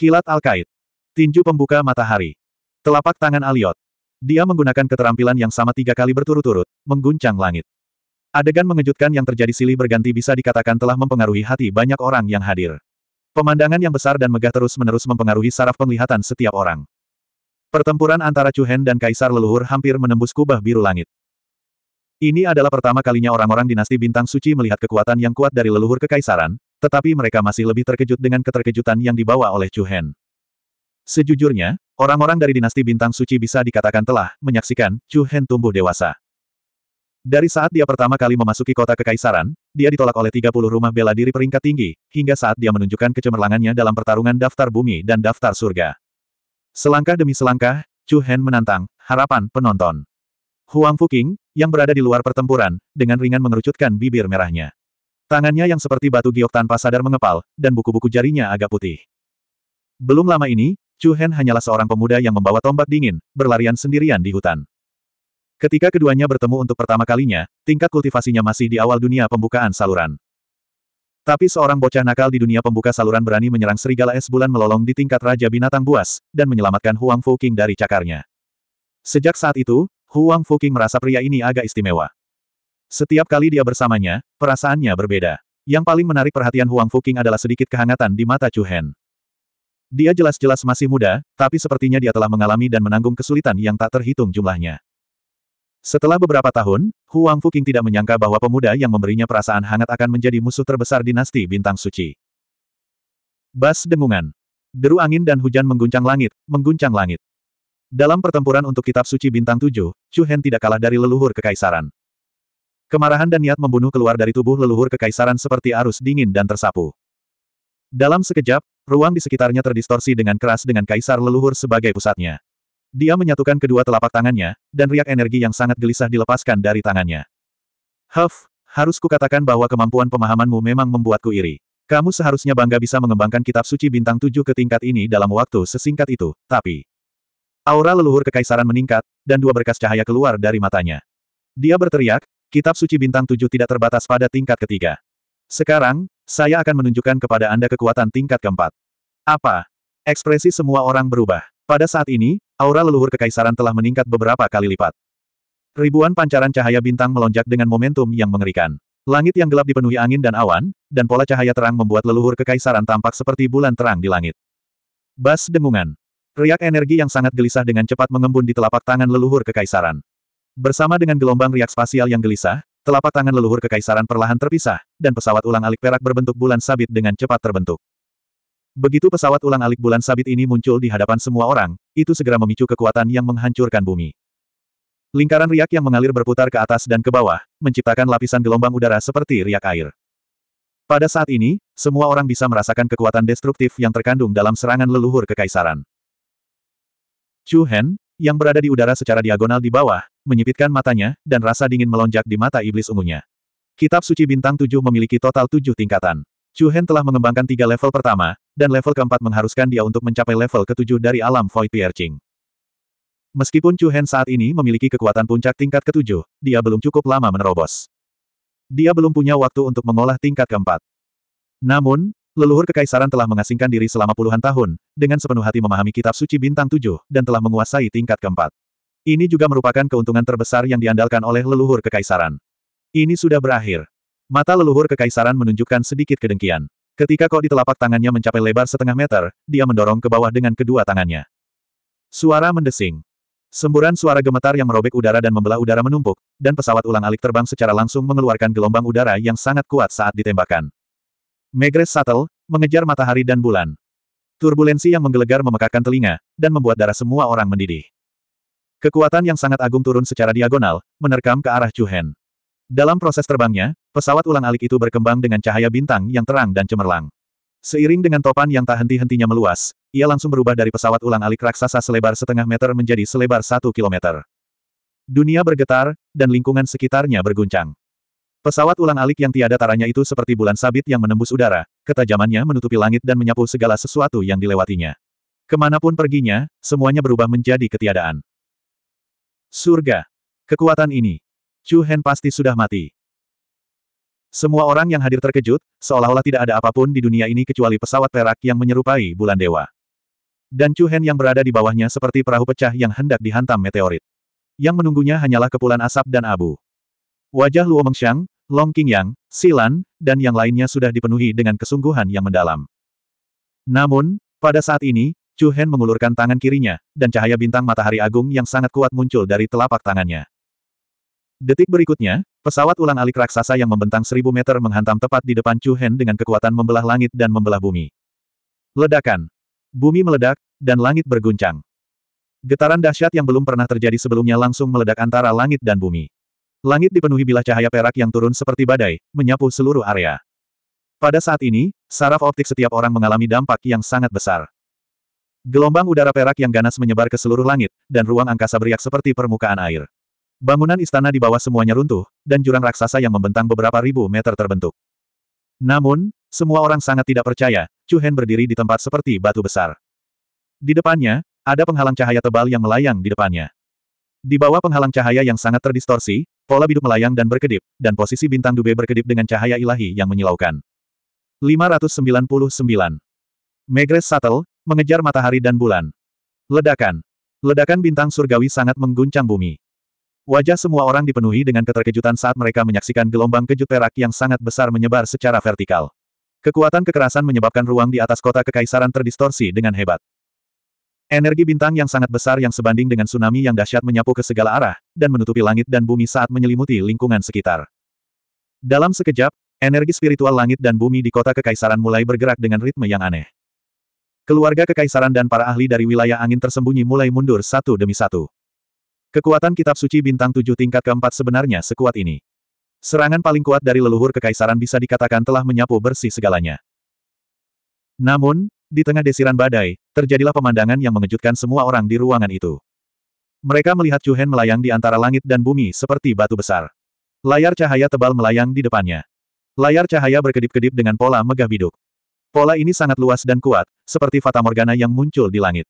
Kilat Alkait. Tinju pembuka matahari. Telapak tangan Aliot. Dia menggunakan keterampilan yang sama tiga kali berturut-turut, mengguncang langit. Adegan mengejutkan yang terjadi silih berganti bisa dikatakan telah mempengaruhi hati banyak orang yang hadir. Pemandangan yang besar dan megah terus-menerus mempengaruhi saraf penglihatan setiap orang. Pertempuran antara Hen dan Kaisar Leluhur hampir menembus kubah biru langit. Ini adalah pertama kalinya orang-orang dinasti Bintang Suci melihat kekuatan yang kuat dari leluhur kekaisaran, tetapi mereka masih lebih terkejut dengan keterkejutan yang dibawa oleh Hen. Sejujurnya, orang-orang dari dinasti Bintang Suci bisa dikatakan telah menyaksikan Hen tumbuh dewasa. Dari saat dia pertama kali memasuki kota kekaisaran, dia ditolak oleh 30 rumah bela diri peringkat tinggi, hingga saat dia menunjukkan kecemerlangannya dalam pertarungan daftar bumi dan daftar surga. Selangkah demi selangkah, Chu Hen menantang, harapan penonton. Huang Fuqing, yang berada di luar pertempuran, dengan ringan mengerucutkan bibir merahnya. Tangannya yang seperti batu giok tanpa sadar mengepal, dan buku-buku jarinya agak putih. Belum lama ini, Chu Hen hanyalah seorang pemuda yang membawa tombak dingin, berlarian sendirian di hutan. Ketika keduanya bertemu untuk pertama kalinya, tingkat kultivasinya masih di awal dunia pembukaan saluran. Tapi seorang bocah nakal di dunia pembuka saluran berani menyerang serigala es bulan melolong di tingkat Raja Binatang Buas, dan menyelamatkan Huang Fuqing dari cakarnya. Sejak saat itu, Huang Fuqing merasa pria ini agak istimewa. Setiap kali dia bersamanya, perasaannya berbeda. Yang paling menarik perhatian Huang Fuqing adalah sedikit kehangatan di mata Chu Hen. Dia jelas-jelas masih muda, tapi sepertinya dia telah mengalami dan menanggung kesulitan yang tak terhitung jumlahnya. Setelah beberapa tahun, Huang Fuqing tidak menyangka bahwa pemuda yang memberinya perasaan hangat akan menjadi musuh terbesar dinasti Bintang Suci. Bas dengungan. Deru angin dan hujan mengguncang langit, mengguncang langit. Dalam pertempuran untuk kitab suci Bintang Tujuh, Chu Hen tidak kalah dari leluhur kekaisaran. Kemarahan dan niat membunuh keluar dari tubuh leluhur kekaisaran seperti arus dingin dan tersapu. Dalam sekejap, ruang di sekitarnya terdistorsi dengan keras dengan kaisar leluhur sebagai pusatnya. Dia menyatukan kedua telapak tangannya, dan riak energi yang sangat gelisah dilepaskan dari tangannya. Huff, harus kukatakan bahwa kemampuan pemahamanmu memang membuatku iri. Kamu seharusnya bangga bisa mengembangkan kitab suci bintang tujuh ke tingkat ini dalam waktu sesingkat itu, tapi... Aura leluhur kekaisaran meningkat, dan dua berkas cahaya keluar dari matanya. Dia berteriak, kitab suci bintang tujuh tidak terbatas pada tingkat ketiga. Sekarang, saya akan menunjukkan kepada Anda kekuatan tingkat keempat. Apa? Ekspresi semua orang berubah. Pada saat ini, Aura leluhur kekaisaran telah meningkat beberapa kali lipat. Ribuan pancaran cahaya bintang melonjak dengan momentum yang mengerikan. Langit yang gelap dipenuhi angin dan awan, dan pola cahaya terang membuat leluhur kekaisaran tampak seperti bulan terang di langit. Bas dengungan. Riak energi yang sangat gelisah dengan cepat mengembun di telapak tangan leluhur kekaisaran. Bersama dengan gelombang riak spasial yang gelisah, telapak tangan leluhur kekaisaran perlahan terpisah, dan pesawat ulang alik perak berbentuk bulan sabit dengan cepat terbentuk. Begitu pesawat ulang-alik bulan sabit ini muncul di hadapan semua orang, itu segera memicu kekuatan yang menghancurkan bumi. Lingkaran riak yang mengalir berputar ke atas dan ke bawah, menciptakan lapisan gelombang udara seperti riak air. Pada saat ini, semua orang bisa merasakan kekuatan destruktif yang terkandung dalam serangan leluhur kekaisaran. Chu Hen, yang berada di udara secara diagonal di bawah, menyipitkan matanya, dan rasa dingin melonjak di mata iblis ungunya. Kitab suci bintang tujuh memiliki total tujuh tingkatan. Chu Hen telah mengembangkan tiga level pertama, dan level keempat mengharuskan dia untuk mencapai level ketujuh dari alam Void Piercing. Meskipun Chu Hen saat ini memiliki kekuatan puncak tingkat ketujuh, dia belum cukup lama menerobos. Dia belum punya waktu untuk mengolah tingkat keempat. Namun, leluhur kekaisaran telah mengasingkan diri selama puluhan tahun, dengan sepenuh hati memahami kitab suci bintang tujuh, dan telah menguasai tingkat keempat. Ini juga merupakan keuntungan terbesar yang diandalkan oleh leluhur kekaisaran. Ini sudah berakhir. Mata leluhur kekaisaran menunjukkan sedikit kedengkian. Ketika kok di telapak tangannya mencapai lebar setengah meter, dia mendorong ke bawah dengan kedua tangannya. Suara mendesing. Semburan suara gemetar yang merobek udara dan membelah udara menumpuk, dan pesawat ulang-alik terbang secara langsung mengeluarkan gelombang udara yang sangat kuat saat ditembakkan. Megres Shuttle, mengejar matahari dan bulan. Turbulensi yang menggelegar memekakkan telinga, dan membuat darah semua orang mendidih. Kekuatan yang sangat agung turun secara diagonal, menerkam ke arah Chuhen. Dalam proses terbangnya, pesawat ulang-alik itu berkembang dengan cahaya bintang yang terang dan cemerlang. Seiring dengan topan yang tak henti-hentinya meluas, ia langsung berubah dari pesawat ulang-alik raksasa selebar setengah meter menjadi selebar satu kilometer. Dunia bergetar, dan lingkungan sekitarnya berguncang. Pesawat ulang-alik yang tiada taranya itu seperti bulan sabit yang menembus udara, ketajamannya menutupi langit dan menyapu segala sesuatu yang dilewatinya. Kemanapun perginya, semuanya berubah menjadi ketiadaan. Surga. Kekuatan ini. Chu Hen pasti sudah mati. Semua orang yang hadir terkejut, seolah-olah tidak ada apapun di dunia ini kecuali pesawat perak yang menyerupai bulan dewa. Dan Chu Hen yang berada di bawahnya seperti perahu pecah yang hendak dihantam meteorit. Yang menunggunya hanyalah kepulan asap dan abu. Wajah Luo Mengxiang, Long Qingyang, Silan, dan yang lainnya sudah dipenuhi dengan kesungguhan yang mendalam. Namun, pada saat ini, Chu Hen mengulurkan tangan kirinya, dan cahaya bintang matahari agung yang sangat kuat muncul dari telapak tangannya. Detik berikutnya, pesawat ulang alik raksasa yang membentang seribu meter menghantam tepat di depan Chu Hen dengan kekuatan membelah langit dan membelah bumi. Ledakan. Bumi meledak, dan langit berguncang. Getaran dahsyat yang belum pernah terjadi sebelumnya langsung meledak antara langit dan bumi. Langit dipenuhi bilah cahaya perak yang turun seperti badai, menyapu seluruh area. Pada saat ini, saraf optik setiap orang mengalami dampak yang sangat besar. Gelombang udara perak yang ganas menyebar ke seluruh langit, dan ruang angkasa beriak seperti permukaan air. Bangunan istana di bawah semuanya runtuh, dan jurang raksasa yang membentang beberapa ribu meter terbentuk. Namun, semua orang sangat tidak percaya, Chu Hen berdiri di tempat seperti batu besar. Di depannya, ada penghalang cahaya tebal yang melayang di depannya. Di bawah penghalang cahaya yang sangat terdistorsi, pola biduk melayang dan berkedip, dan posisi bintang dube berkedip dengan cahaya ilahi yang menyilaukan. 599. Megres Shuttle mengejar matahari dan bulan. Ledakan. Ledakan bintang surgawi sangat mengguncang bumi. Wajah semua orang dipenuhi dengan keterkejutan saat mereka menyaksikan gelombang kejut perak yang sangat besar menyebar secara vertikal. Kekuatan kekerasan menyebabkan ruang di atas kota kekaisaran terdistorsi dengan hebat. Energi bintang yang sangat besar yang sebanding dengan tsunami yang dahsyat menyapu ke segala arah, dan menutupi langit dan bumi saat menyelimuti lingkungan sekitar. Dalam sekejap, energi spiritual langit dan bumi di kota kekaisaran mulai bergerak dengan ritme yang aneh. Keluarga kekaisaran dan para ahli dari wilayah angin tersembunyi mulai mundur satu demi satu. Kekuatan kitab suci bintang tujuh tingkat keempat sebenarnya sekuat ini. Serangan paling kuat dari leluhur kekaisaran bisa dikatakan telah menyapu bersih segalanya. Namun, di tengah desiran badai, terjadilah pemandangan yang mengejutkan semua orang di ruangan itu. Mereka melihat Chu Hen melayang di antara langit dan bumi seperti batu besar. Layar cahaya tebal melayang di depannya. Layar cahaya berkedip-kedip dengan pola megah biduk. Pola ini sangat luas dan kuat, seperti Fata Morgana yang muncul di langit.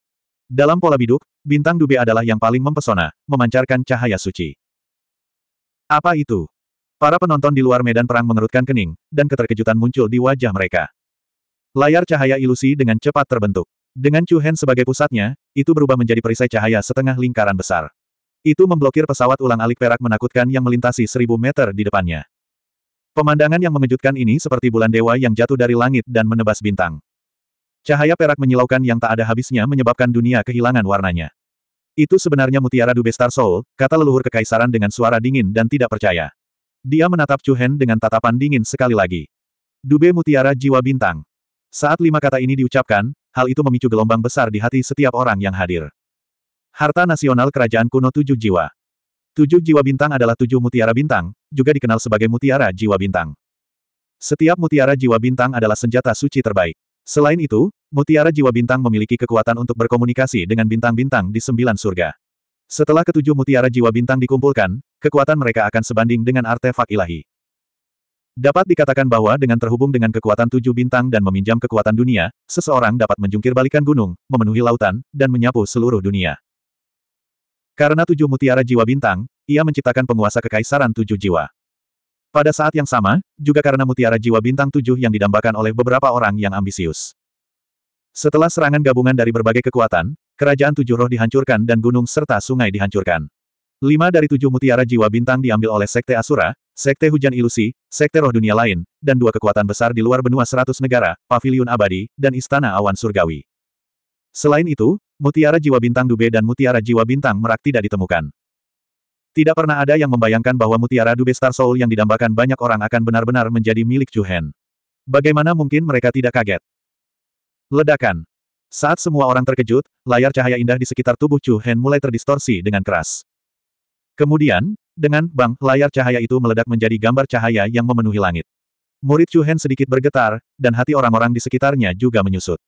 Dalam pola biduk, bintang dube adalah yang paling mempesona, memancarkan cahaya suci. Apa itu? Para penonton di luar medan perang mengerutkan kening, dan keterkejutan muncul di wajah mereka. Layar cahaya ilusi dengan cepat terbentuk. Dengan Chu Hen sebagai pusatnya, itu berubah menjadi perisai cahaya setengah lingkaran besar. Itu memblokir pesawat ulang-alik perak menakutkan yang melintasi seribu meter di depannya. Pemandangan yang mengejutkan ini seperti bulan dewa yang jatuh dari langit dan menebas bintang. Cahaya perak menyilaukan yang tak ada habisnya menyebabkan dunia kehilangan warnanya. Itu sebenarnya mutiara Dube Star Soul, kata leluhur kekaisaran dengan suara dingin dan tidak percaya. Dia menatap Chu Hen dengan tatapan dingin sekali lagi. Dube mutiara jiwa bintang. Saat lima kata ini diucapkan, hal itu memicu gelombang besar di hati setiap orang yang hadir. Harta nasional kerajaan kuno tujuh jiwa. Tujuh jiwa bintang adalah tujuh mutiara bintang, juga dikenal sebagai mutiara jiwa bintang. Setiap mutiara jiwa bintang adalah senjata suci terbaik. Selain itu, Mutiara Jiwa Bintang memiliki kekuatan untuk berkomunikasi dengan bintang-bintang di sembilan surga. Setelah ketujuh mutiara jiwa bintang dikumpulkan, kekuatan mereka akan sebanding dengan artefak ilahi. Dapat dikatakan bahwa dengan terhubung dengan kekuatan tujuh bintang dan meminjam kekuatan dunia, seseorang dapat menjungkir balikan gunung, memenuhi lautan, dan menyapu seluruh dunia. Karena tujuh mutiara jiwa bintang, ia menciptakan penguasa kekaisaran tujuh jiwa. Pada saat yang sama, juga karena mutiara jiwa bintang tujuh yang didambakan oleh beberapa orang yang ambisius. Setelah serangan gabungan dari berbagai kekuatan, kerajaan tujuh roh dihancurkan dan gunung serta sungai dihancurkan. Lima dari tujuh mutiara jiwa bintang diambil oleh Sekte Asura, Sekte Hujan Ilusi, Sekte Roh Dunia lain, dan dua kekuatan besar di luar benua seratus negara, Paviliun Abadi, dan Istana Awan Surgawi. Selain itu, mutiara jiwa bintang Dube dan mutiara jiwa bintang Merak tidak ditemukan. Tidak pernah ada yang membayangkan bahwa mutiara Dube Star Soul yang didambakan banyak orang akan benar-benar menjadi milik Juhen. Bagaimana mungkin mereka tidak kaget? Ledakan. Saat semua orang terkejut, layar cahaya indah di sekitar tubuh Chu Juhen mulai terdistorsi dengan keras. Kemudian, dengan bang, layar cahaya itu meledak menjadi gambar cahaya yang memenuhi langit. Murid Chu Hen sedikit bergetar, dan hati orang-orang di sekitarnya juga menyusut.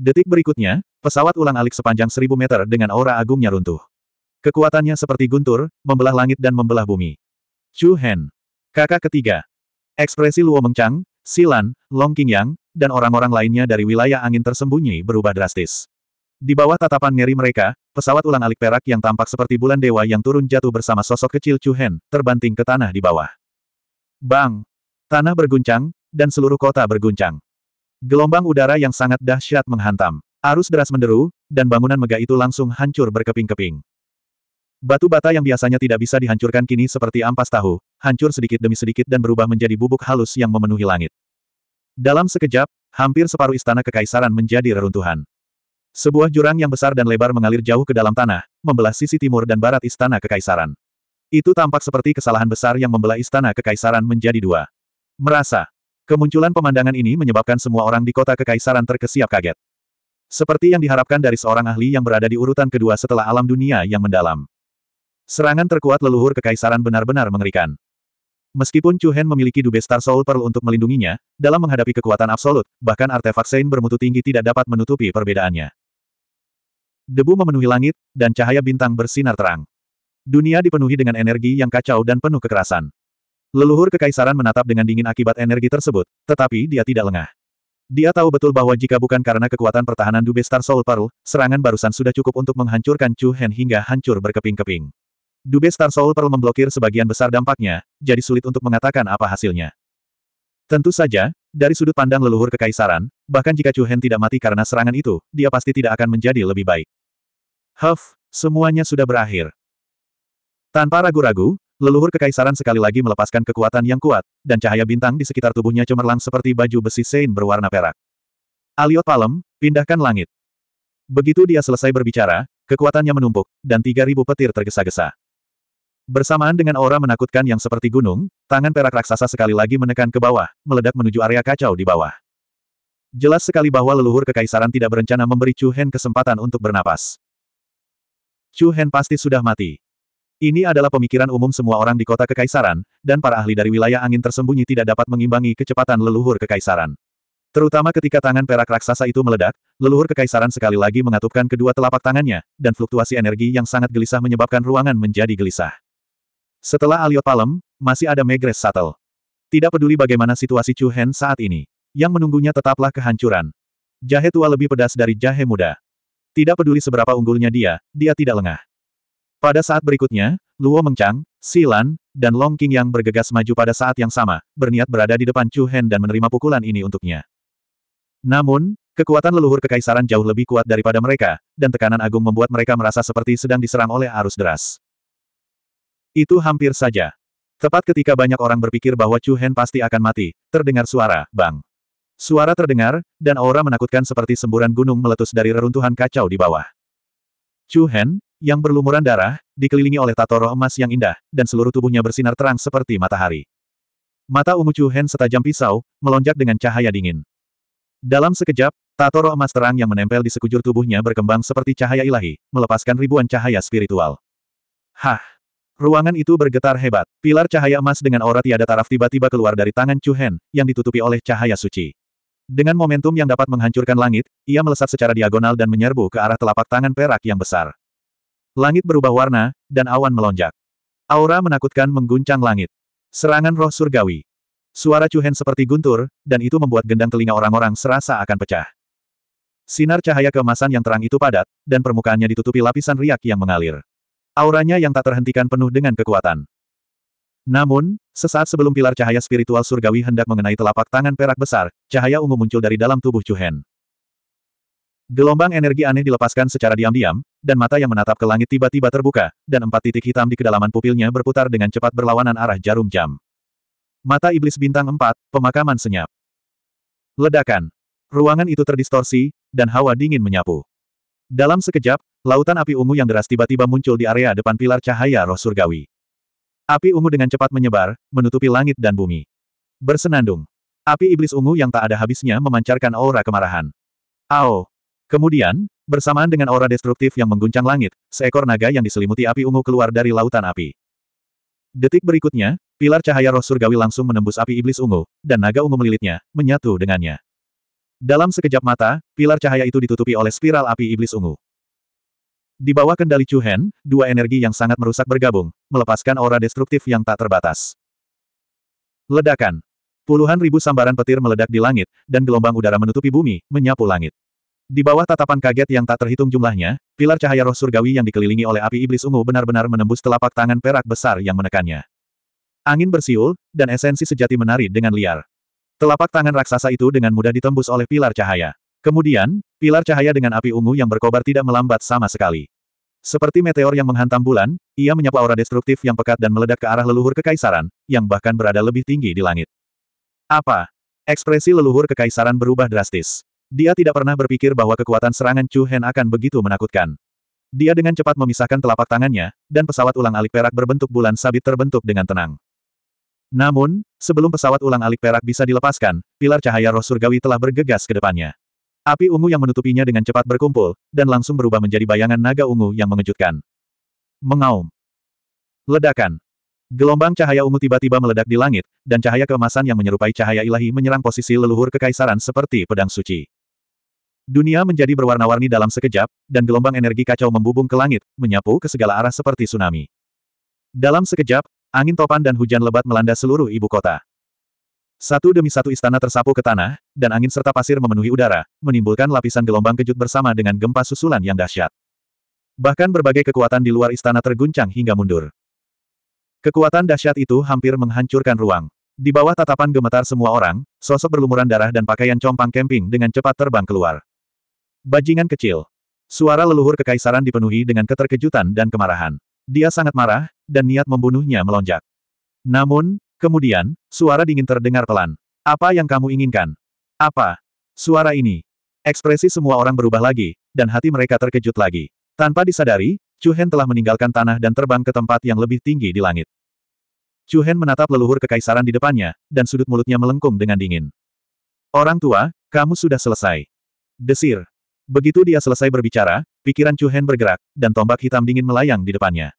Detik berikutnya, pesawat ulang alik sepanjang seribu meter dengan aura agungnya runtuh. Kekuatannya seperti guntur, membelah langit dan membelah bumi. Chu Hen. Kakak ketiga. Ekspresi Luo Mengchang, Silan, Long Qingyang, dan orang-orang lainnya dari wilayah angin tersembunyi berubah drastis. Di bawah tatapan ngeri mereka, pesawat ulang alik perak yang tampak seperti bulan dewa yang turun jatuh bersama sosok kecil Chu Hen, terbanting ke tanah di bawah. Bang! Tanah berguncang, dan seluruh kota berguncang. Gelombang udara yang sangat dahsyat menghantam. Arus deras menderu, dan bangunan megah itu langsung hancur berkeping-keping. Batu bata yang biasanya tidak bisa dihancurkan kini seperti ampas tahu, hancur sedikit demi sedikit dan berubah menjadi bubuk halus yang memenuhi langit. Dalam sekejap, hampir separuh istana kekaisaran menjadi reruntuhan. Sebuah jurang yang besar dan lebar mengalir jauh ke dalam tanah, membelah sisi timur dan barat istana kekaisaran. Itu tampak seperti kesalahan besar yang membelah istana kekaisaran menjadi dua. Merasa. Kemunculan pemandangan ini menyebabkan semua orang di kota kekaisaran terkesiap kaget. Seperti yang diharapkan dari seorang ahli yang berada di urutan kedua setelah alam dunia yang mendalam. Serangan terkuat leluhur kekaisaran benar-benar mengerikan. Meskipun Chu Hen memiliki Dube Star Soul Pearl untuk melindunginya, dalam menghadapi kekuatan absolut, bahkan artefak Sein bermutu tinggi tidak dapat menutupi perbedaannya. Debu memenuhi langit, dan cahaya bintang bersinar terang. Dunia dipenuhi dengan energi yang kacau dan penuh kekerasan. Leluhur kekaisaran menatap dengan dingin akibat energi tersebut, tetapi dia tidak lengah. Dia tahu betul bahwa jika bukan karena kekuatan pertahanan Dube Star Soul Pearl, serangan barusan sudah cukup untuk menghancurkan Chu Hen hingga hancur berkeping-keping. Dubes Star Soul Pearl memblokir sebagian besar dampaknya, jadi sulit untuk mengatakan apa hasilnya. Tentu saja, dari sudut pandang leluhur kekaisaran, bahkan jika Chu Hen tidak mati karena serangan itu, dia pasti tidak akan menjadi lebih baik. Huff, semuanya sudah berakhir. Tanpa ragu-ragu, leluhur kekaisaran sekali lagi melepaskan kekuatan yang kuat, dan cahaya bintang di sekitar tubuhnya cemerlang seperti baju besi sein berwarna perak. Aliot Palem, pindahkan langit. Begitu dia selesai berbicara, kekuatannya menumpuk, dan 3.000 petir tergesa-gesa. Bersamaan dengan aura menakutkan yang seperti gunung, tangan perak raksasa sekali lagi menekan ke bawah, meledak menuju area kacau di bawah. Jelas sekali bahwa leluhur kekaisaran tidak berencana memberi Chu Hen kesempatan untuk bernapas. Chu Hen pasti sudah mati. Ini adalah pemikiran umum semua orang di kota kekaisaran, dan para ahli dari wilayah angin tersembunyi tidak dapat mengimbangi kecepatan leluhur kekaisaran. Terutama ketika tangan perak raksasa itu meledak, leluhur kekaisaran sekali lagi mengatupkan kedua telapak tangannya, dan fluktuasi energi yang sangat gelisah menyebabkan ruangan menjadi gelisah. Setelah Aliot Palem, masih ada Megres Satel. Tidak peduli bagaimana situasi Chu Hen saat ini. Yang menunggunya tetaplah kehancuran. Jahe tua lebih pedas dari jahe muda. Tidak peduli seberapa unggulnya dia, dia tidak lengah. Pada saat berikutnya, Luo Mengcang, Silan, dan Long King yang bergegas maju pada saat yang sama, berniat berada di depan Chu Hen dan menerima pukulan ini untuknya. Namun, kekuatan leluhur kekaisaran jauh lebih kuat daripada mereka, dan tekanan agung membuat mereka merasa seperti sedang diserang oleh arus deras. Itu hampir saja. Tepat ketika banyak orang berpikir bahwa Chu Hen pasti akan mati, terdengar suara, bang. Suara terdengar, dan aura menakutkan seperti semburan gunung meletus dari reruntuhan kacau di bawah. Chu Hen, yang berlumuran darah, dikelilingi oleh tato roh emas yang indah, dan seluruh tubuhnya bersinar terang seperti matahari. Mata ungu Chu Hen setajam pisau, melonjak dengan cahaya dingin. Dalam sekejap, tato roh emas terang yang menempel di sekujur tubuhnya berkembang seperti cahaya ilahi, melepaskan ribuan cahaya spiritual. Hah! Ruangan itu bergetar hebat. Pilar cahaya emas dengan aura tiada taraf tiba-tiba keluar dari tangan Chu Hen, yang ditutupi oleh cahaya suci. Dengan momentum yang dapat menghancurkan langit, ia melesat secara diagonal dan menyerbu ke arah telapak tangan perak yang besar. Langit berubah warna, dan awan melonjak. Aura menakutkan mengguncang langit. Serangan roh surgawi. Suara Chu Hen seperti guntur, dan itu membuat gendang telinga orang-orang serasa akan pecah. Sinar cahaya keemasan yang terang itu padat, dan permukaannya ditutupi lapisan riak yang mengalir. Auranya yang tak terhentikan penuh dengan kekuatan. Namun, sesaat sebelum pilar cahaya spiritual surgawi hendak mengenai telapak tangan perak besar, cahaya ungu muncul dari dalam tubuh Chuhen. Gelombang energi aneh dilepaskan secara diam-diam, dan mata yang menatap ke langit tiba-tiba terbuka, dan empat titik hitam di kedalaman pupilnya berputar dengan cepat berlawanan arah jarum jam. Mata iblis bintang empat, pemakaman senyap. Ledakan. Ruangan itu terdistorsi, dan hawa dingin menyapu. Dalam sekejap, lautan api ungu yang deras tiba-tiba muncul di area depan pilar cahaya roh surgawi. Api ungu dengan cepat menyebar, menutupi langit dan bumi. Bersenandung. Api iblis ungu yang tak ada habisnya memancarkan aura kemarahan. Ao. Kemudian, bersamaan dengan aura destruktif yang mengguncang langit, seekor naga yang diselimuti api ungu keluar dari lautan api. Detik berikutnya, pilar cahaya roh surgawi langsung menembus api iblis ungu, dan naga ungu melilitnya, menyatu dengannya. Dalam sekejap mata, pilar cahaya itu ditutupi oleh spiral api iblis ungu. Di bawah kendali Chu Hen, dua energi yang sangat merusak bergabung, melepaskan aura destruktif yang tak terbatas. Ledakan. Puluhan ribu sambaran petir meledak di langit, dan gelombang udara menutupi bumi, menyapu langit. Di bawah tatapan kaget yang tak terhitung jumlahnya, pilar cahaya roh surgawi yang dikelilingi oleh api iblis ungu benar-benar menembus telapak tangan perak besar yang menekannya. Angin bersiul, dan esensi sejati menari dengan liar. Telapak tangan raksasa itu dengan mudah ditembus oleh pilar cahaya. Kemudian, pilar cahaya dengan api ungu yang berkobar tidak melambat sama sekali. Seperti meteor yang menghantam bulan, ia menyapa aura destruktif yang pekat dan meledak ke arah leluhur kekaisaran, yang bahkan berada lebih tinggi di langit. Apa? Ekspresi leluhur kekaisaran berubah drastis. Dia tidak pernah berpikir bahwa kekuatan serangan Chu Hen akan begitu menakutkan. Dia dengan cepat memisahkan telapak tangannya, dan pesawat ulang alik perak berbentuk bulan sabit terbentuk dengan tenang. Namun, sebelum pesawat ulang-alik perak bisa dilepaskan, pilar cahaya roh surgawi telah bergegas ke depannya. Api ungu yang menutupinya dengan cepat berkumpul, dan langsung berubah menjadi bayangan naga ungu yang mengejutkan. Mengaum. Ledakan. Gelombang cahaya ungu tiba-tiba meledak di langit, dan cahaya keemasan yang menyerupai cahaya ilahi menyerang posisi leluhur kekaisaran seperti pedang suci. Dunia menjadi berwarna-warni dalam sekejap, dan gelombang energi kacau membubung ke langit, menyapu ke segala arah seperti tsunami. Dalam sekejap, angin topan dan hujan lebat melanda seluruh ibu kota. Satu demi satu istana tersapu ke tanah, dan angin serta pasir memenuhi udara, menimbulkan lapisan gelombang kejut bersama dengan gempa susulan yang dahsyat. Bahkan berbagai kekuatan di luar istana terguncang hingga mundur. Kekuatan dahsyat itu hampir menghancurkan ruang. Di bawah tatapan gemetar semua orang, sosok berlumuran darah dan pakaian compang camping dengan cepat terbang keluar. Bajingan kecil. Suara leluhur kekaisaran dipenuhi dengan keterkejutan dan kemarahan. Dia sangat marah, dan niat membunuhnya melonjak. Namun, kemudian, suara dingin terdengar pelan. Apa yang kamu inginkan? Apa? Suara ini. Ekspresi semua orang berubah lagi, dan hati mereka terkejut lagi. Tanpa disadari, Chu Hen telah meninggalkan tanah dan terbang ke tempat yang lebih tinggi di langit. Chu Hen menatap leluhur kekaisaran di depannya, dan sudut mulutnya melengkung dengan dingin. Orang tua, kamu sudah selesai. Desir. Begitu dia selesai berbicara, pikiran Chu Hen bergerak, dan tombak hitam dingin melayang di depannya.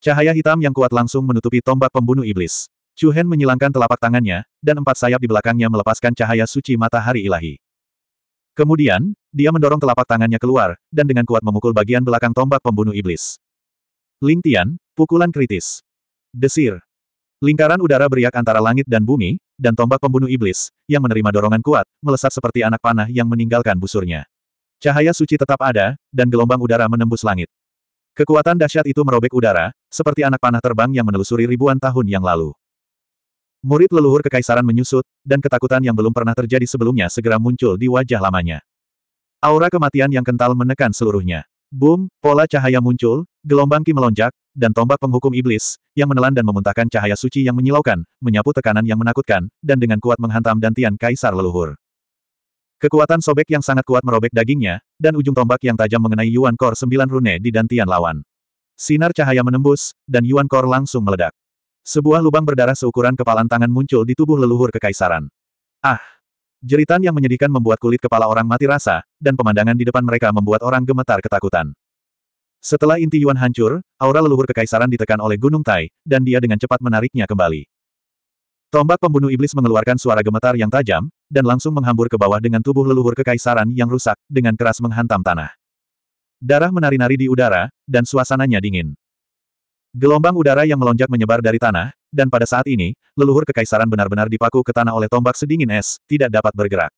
Cahaya hitam yang kuat langsung menutupi tombak pembunuh iblis. Chu Hen menyilangkan telapak tangannya, dan empat sayap di belakangnya melepaskan cahaya suci matahari ilahi. Kemudian, dia mendorong telapak tangannya keluar, dan dengan kuat memukul bagian belakang tombak pembunuh iblis. Ling Tian, pukulan kritis. Desir. Lingkaran udara beriak antara langit dan bumi, dan tombak pembunuh iblis, yang menerima dorongan kuat, melesat seperti anak panah yang meninggalkan busurnya. Cahaya suci tetap ada, dan gelombang udara menembus langit. Kekuatan dahsyat itu merobek udara, seperti anak panah terbang yang menelusuri ribuan tahun yang lalu. Murid leluhur kekaisaran menyusut, dan ketakutan yang belum pernah terjadi sebelumnya segera muncul di wajah lamanya. Aura kematian yang kental menekan seluruhnya. Boom, pola cahaya muncul, gelombang ki melonjak, dan tombak penghukum iblis, yang menelan dan memuntahkan cahaya suci yang menyilaukan, menyapu tekanan yang menakutkan, dan dengan kuat menghantam dantian kaisar leluhur. Kekuatan sobek yang sangat kuat merobek dagingnya, dan ujung tombak yang tajam mengenai Yuan Kor sembilan rune di dantian lawan. Sinar cahaya menembus, dan Yuan Kor langsung meledak. Sebuah lubang berdarah seukuran kepalan tangan muncul di tubuh leluhur kekaisaran. Ah! Jeritan yang menyedihkan membuat kulit kepala orang mati rasa, dan pemandangan di depan mereka membuat orang gemetar ketakutan. Setelah inti Yuan hancur, aura leluhur kekaisaran ditekan oleh Gunung Tai, dan dia dengan cepat menariknya kembali. Tombak pembunuh iblis mengeluarkan suara gemetar yang tajam, dan langsung menghambur ke bawah dengan tubuh leluhur kekaisaran yang rusak, dengan keras menghantam tanah. Darah menari-nari di udara, dan suasananya dingin. Gelombang udara yang melonjak menyebar dari tanah, dan pada saat ini, leluhur kekaisaran benar-benar dipaku ke tanah oleh tombak sedingin es, tidak dapat bergerak.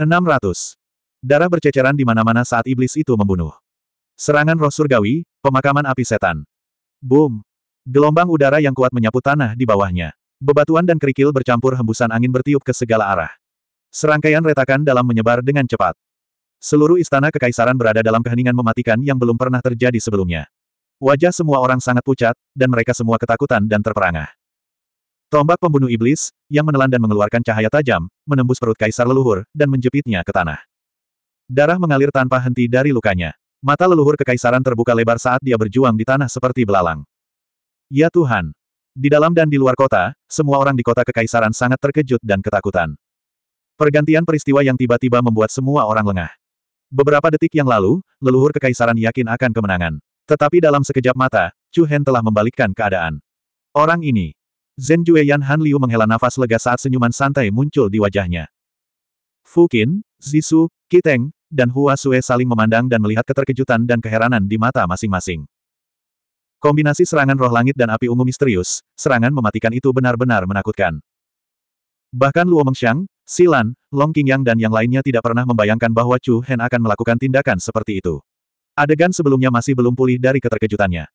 600. Darah berceceran di mana-mana saat iblis itu membunuh. Serangan roh surgawi, pemakaman api setan. Boom! Gelombang udara yang kuat menyapu tanah di bawahnya. Bebatuan dan kerikil bercampur hembusan angin bertiup ke segala arah. Serangkaian retakan dalam menyebar dengan cepat. Seluruh istana kekaisaran berada dalam keheningan mematikan yang belum pernah terjadi sebelumnya. Wajah semua orang sangat pucat, dan mereka semua ketakutan dan terperangah. Tombak pembunuh iblis, yang menelan dan mengeluarkan cahaya tajam, menembus perut kaisar leluhur, dan menjepitnya ke tanah. Darah mengalir tanpa henti dari lukanya. Mata leluhur kekaisaran terbuka lebar saat dia berjuang di tanah seperti belalang. Ya Tuhan, di dalam dan di luar kota, semua orang di kota kekaisaran sangat terkejut dan ketakutan. Pergantian peristiwa yang tiba-tiba membuat semua orang lengah. Beberapa detik yang lalu, leluhur kekaisaran yakin akan kemenangan. Tetapi dalam sekejap mata, Chu Hen telah membalikkan keadaan. Orang ini. Zhen Jueyan Han Liu menghela nafas lega saat senyuman santai muncul di wajahnya. Fu Qin, Zisu, Kiteng, dan Hua Sue saling memandang dan melihat keterkejutan dan keheranan di mata masing-masing. Kombinasi serangan roh langit dan api ungu misterius, serangan mematikan itu benar-benar menakutkan. Bahkan Luo Mengxiang, Silan, Long Qingyang dan yang lainnya tidak pernah membayangkan bahwa Chu Hen akan melakukan tindakan seperti itu. Adegan sebelumnya masih belum pulih dari keterkejutannya.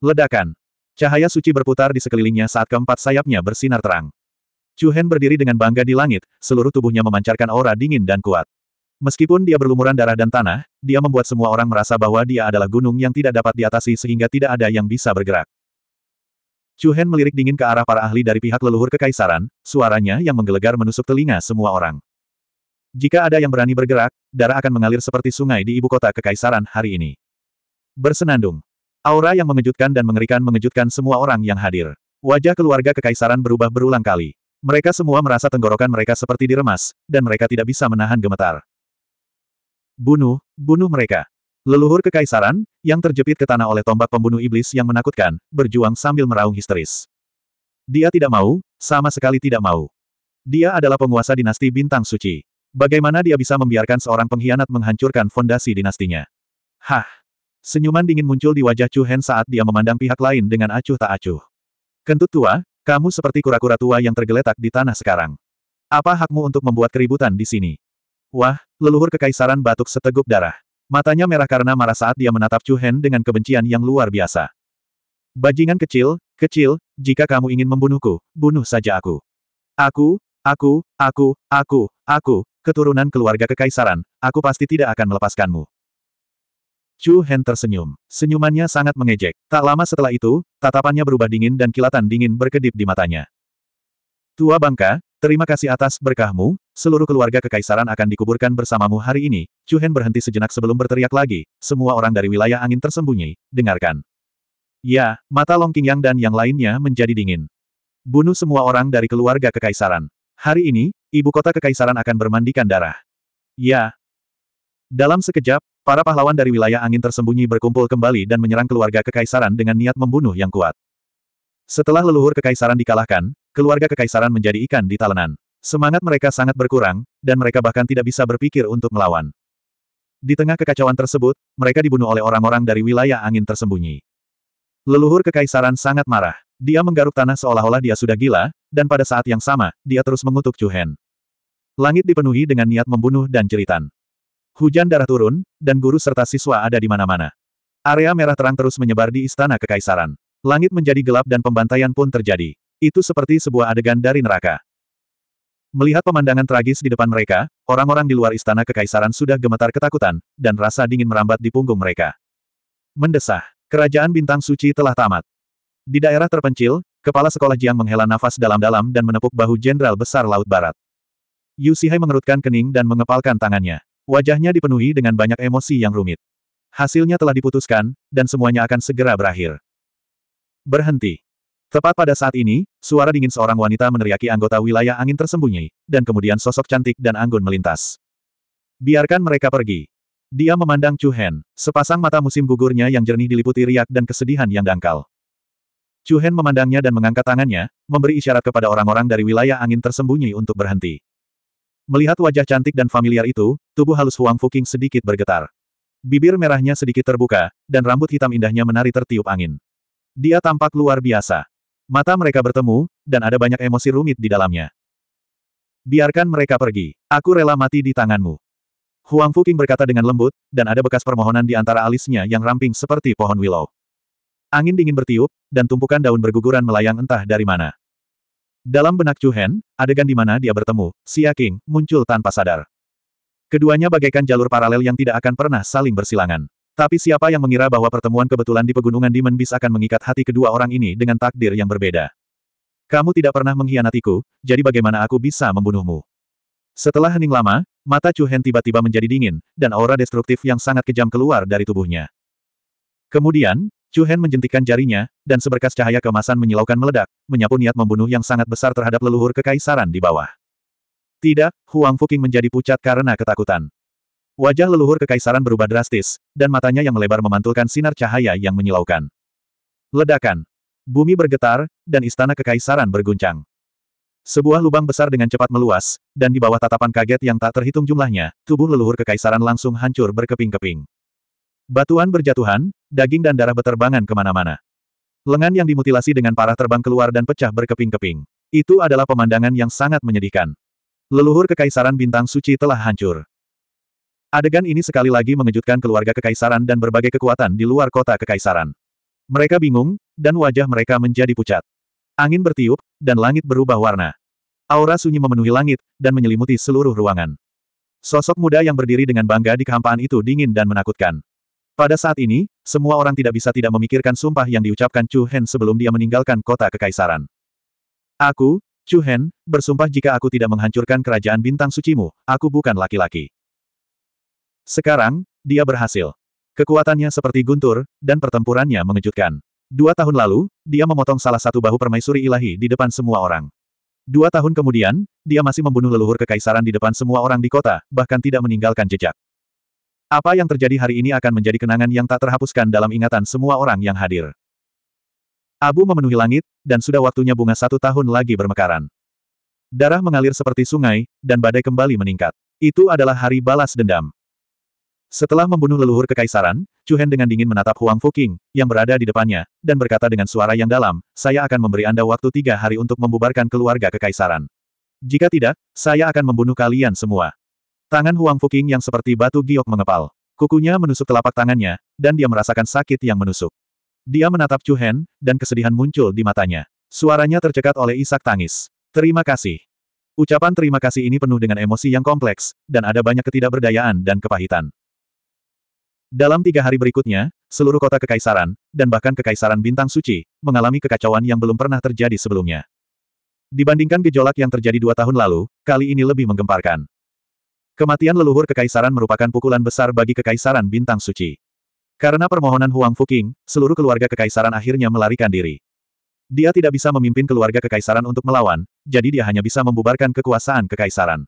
Ledakan. Cahaya suci berputar di sekelilingnya saat keempat sayapnya bersinar terang. Chu Hen berdiri dengan bangga di langit, seluruh tubuhnya memancarkan aura dingin dan kuat. Meskipun dia berlumuran darah dan tanah, dia membuat semua orang merasa bahwa dia adalah gunung yang tidak dapat diatasi sehingga tidak ada yang bisa bergerak. Chu Hen melirik dingin ke arah para ahli dari pihak leluhur kekaisaran, suaranya yang menggelegar menusuk telinga semua orang. Jika ada yang berani bergerak, darah akan mengalir seperti sungai di ibu kota kekaisaran hari ini. Bersenandung. Aura yang mengejutkan dan mengerikan mengejutkan semua orang yang hadir. Wajah keluarga kekaisaran berubah berulang kali. Mereka semua merasa tenggorokan mereka seperti diremas, dan mereka tidak bisa menahan gemetar. Bunuh, bunuh mereka. Leluhur kekaisaran, yang terjepit ke tanah oleh tombak pembunuh iblis yang menakutkan, berjuang sambil meraung histeris. Dia tidak mau, sama sekali tidak mau. Dia adalah penguasa dinasti bintang suci. Bagaimana dia bisa membiarkan seorang pengkhianat menghancurkan fondasi dinastinya? Hah! Senyuman dingin muncul di wajah Chu Hen saat dia memandang pihak lain dengan acuh tak acuh. Kentut tua, kamu seperti kura-kura tua yang tergeletak di tanah sekarang. Apa hakmu untuk membuat keributan di sini? Wah, leluhur kekaisaran batuk seteguk darah. Matanya merah karena marah saat dia menatap Chu Hen dengan kebencian yang luar biasa. Bajingan kecil, kecil, jika kamu ingin membunuhku, bunuh saja aku. Aku, aku, aku, aku, aku, keturunan keluarga kekaisaran, aku pasti tidak akan melepaskanmu. Chu Hen tersenyum. Senyumannya sangat mengejek. Tak lama setelah itu, tatapannya berubah dingin dan kilatan dingin berkedip di matanya. Tua bangka, Terima kasih atas berkahmu, seluruh keluarga kekaisaran akan dikuburkan bersamamu hari ini. Chuhen berhenti sejenak sebelum berteriak lagi, semua orang dari wilayah angin tersembunyi, dengarkan. Ya, mata Long Qingyang dan yang lainnya menjadi dingin. Bunuh semua orang dari keluarga kekaisaran. Hari ini, ibu kota kekaisaran akan bermandikan darah. Ya. Dalam sekejap, para pahlawan dari wilayah angin tersembunyi berkumpul kembali dan menyerang keluarga kekaisaran dengan niat membunuh yang kuat. Setelah leluhur kekaisaran dikalahkan, keluarga kekaisaran menjadi ikan di talenan. Semangat mereka sangat berkurang, dan mereka bahkan tidak bisa berpikir untuk melawan. Di tengah kekacauan tersebut, mereka dibunuh oleh orang-orang dari wilayah angin tersembunyi. Leluhur kekaisaran sangat marah. Dia menggaruk tanah seolah-olah dia sudah gila, dan pada saat yang sama, dia terus mengutuk Hen. Langit dipenuhi dengan niat membunuh dan jeritan. Hujan darah turun, dan guru serta siswa ada di mana-mana. Area merah terang terus menyebar di istana kekaisaran. Langit menjadi gelap dan pembantaian pun terjadi. Itu seperti sebuah adegan dari neraka. Melihat pemandangan tragis di depan mereka, orang-orang di luar istana kekaisaran sudah gemetar ketakutan, dan rasa dingin merambat di punggung mereka. Mendesah, kerajaan bintang suci telah tamat. Di daerah terpencil, kepala sekolah Jiang menghela nafas dalam-dalam dan menepuk bahu Jenderal Besar Laut Barat. Yu Sihai mengerutkan kening dan mengepalkan tangannya. Wajahnya dipenuhi dengan banyak emosi yang rumit. Hasilnya telah diputuskan, dan semuanya akan segera berakhir. Berhenti. Tepat pada saat ini, suara dingin seorang wanita meneriaki anggota wilayah angin tersembunyi, dan kemudian sosok cantik dan anggun melintas. Biarkan mereka pergi. Dia memandang Chu Hen, sepasang mata musim gugurnya yang jernih diliputi riak dan kesedihan yang dangkal. Chu Hen memandangnya dan mengangkat tangannya, memberi isyarat kepada orang-orang dari wilayah angin tersembunyi untuk berhenti. Melihat wajah cantik dan familiar itu, tubuh halus Huang Fuqing sedikit bergetar. Bibir merahnya sedikit terbuka, dan rambut hitam indahnya menari tertiup angin. Dia tampak luar biasa. Mata mereka bertemu, dan ada banyak emosi rumit di dalamnya. Biarkan mereka pergi. Aku rela mati di tanganmu. Huang Fuqing berkata dengan lembut, dan ada bekas permohonan di antara alisnya yang ramping seperti pohon willow. Angin dingin bertiup, dan tumpukan daun berguguran melayang entah dari mana. Dalam benak Chu Hen, adegan di mana dia bertemu, Xia King, muncul tanpa sadar. Keduanya bagaikan jalur paralel yang tidak akan pernah saling bersilangan. Tapi siapa yang mengira bahwa pertemuan kebetulan di pegunungan Demon Beast akan mengikat hati kedua orang ini dengan takdir yang berbeda? Kamu tidak pernah mengkhianatiku, jadi bagaimana aku bisa membunuhmu? Setelah hening lama, mata Chu Hen tiba-tiba menjadi dingin, dan aura destruktif yang sangat kejam keluar dari tubuhnya. Kemudian, Chu Hen menjentikan jarinya, dan seberkas cahaya kemasan menyilaukan meledak, menyapu niat membunuh yang sangat besar terhadap leluhur kekaisaran di bawah. Tidak, Huang Fuking menjadi pucat karena ketakutan. Wajah leluhur kekaisaran berubah drastis, dan matanya yang melebar memantulkan sinar cahaya yang menyilaukan. Ledakan. Bumi bergetar, dan istana kekaisaran berguncang. Sebuah lubang besar dengan cepat meluas, dan di bawah tatapan kaget yang tak terhitung jumlahnya, tubuh leluhur kekaisaran langsung hancur berkeping-keping. Batuan berjatuhan, daging dan darah beterbangan kemana-mana. Lengan yang dimutilasi dengan parah terbang keluar dan pecah berkeping-keping. Itu adalah pemandangan yang sangat menyedihkan. Leluhur kekaisaran bintang suci telah hancur. Adegan ini sekali lagi mengejutkan keluarga kekaisaran dan berbagai kekuatan di luar kota kekaisaran. Mereka bingung, dan wajah mereka menjadi pucat. Angin bertiup, dan langit berubah warna. Aura sunyi memenuhi langit, dan menyelimuti seluruh ruangan. Sosok muda yang berdiri dengan bangga di kehampaan itu dingin dan menakutkan. Pada saat ini, semua orang tidak bisa tidak memikirkan sumpah yang diucapkan Chu Hen sebelum dia meninggalkan kota kekaisaran. Aku, Chu Hen, bersumpah jika aku tidak menghancurkan kerajaan bintang sucimu, aku bukan laki-laki. Sekarang, dia berhasil. Kekuatannya seperti guntur, dan pertempurannya mengejutkan. Dua tahun lalu, dia memotong salah satu bahu permaisuri ilahi di depan semua orang. Dua tahun kemudian, dia masih membunuh leluhur kekaisaran di depan semua orang di kota, bahkan tidak meninggalkan jejak. Apa yang terjadi hari ini akan menjadi kenangan yang tak terhapuskan dalam ingatan semua orang yang hadir. Abu memenuhi langit, dan sudah waktunya bunga satu tahun lagi bermekaran. Darah mengalir seperti sungai, dan badai kembali meningkat. Itu adalah hari balas dendam. Setelah membunuh leluhur kekaisaran, Chu Hen dengan dingin menatap Huang King yang berada di depannya, dan berkata dengan suara yang dalam, saya akan memberi Anda waktu tiga hari untuk membubarkan keluarga kekaisaran. Jika tidak, saya akan membunuh kalian semua. Tangan Huang King yang seperti batu giok mengepal. Kukunya menusuk telapak tangannya, dan dia merasakan sakit yang menusuk. Dia menatap Chu Hen dan kesedihan muncul di matanya. Suaranya tercekat oleh isak tangis. Terima kasih. Ucapan terima kasih ini penuh dengan emosi yang kompleks, dan ada banyak ketidakberdayaan dan kepahitan. Dalam tiga hari berikutnya, seluruh kota Kekaisaran, dan bahkan Kekaisaran Bintang Suci, mengalami kekacauan yang belum pernah terjadi sebelumnya. Dibandingkan gejolak yang terjadi dua tahun lalu, kali ini lebih menggemparkan. Kematian leluhur Kekaisaran merupakan pukulan besar bagi Kekaisaran Bintang Suci. Karena permohonan Huang Fuking, seluruh keluarga Kekaisaran akhirnya melarikan diri. Dia tidak bisa memimpin keluarga Kekaisaran untuk melawan, jadi dia hanya bisa membubarkan kekuasaan Kekaisaran.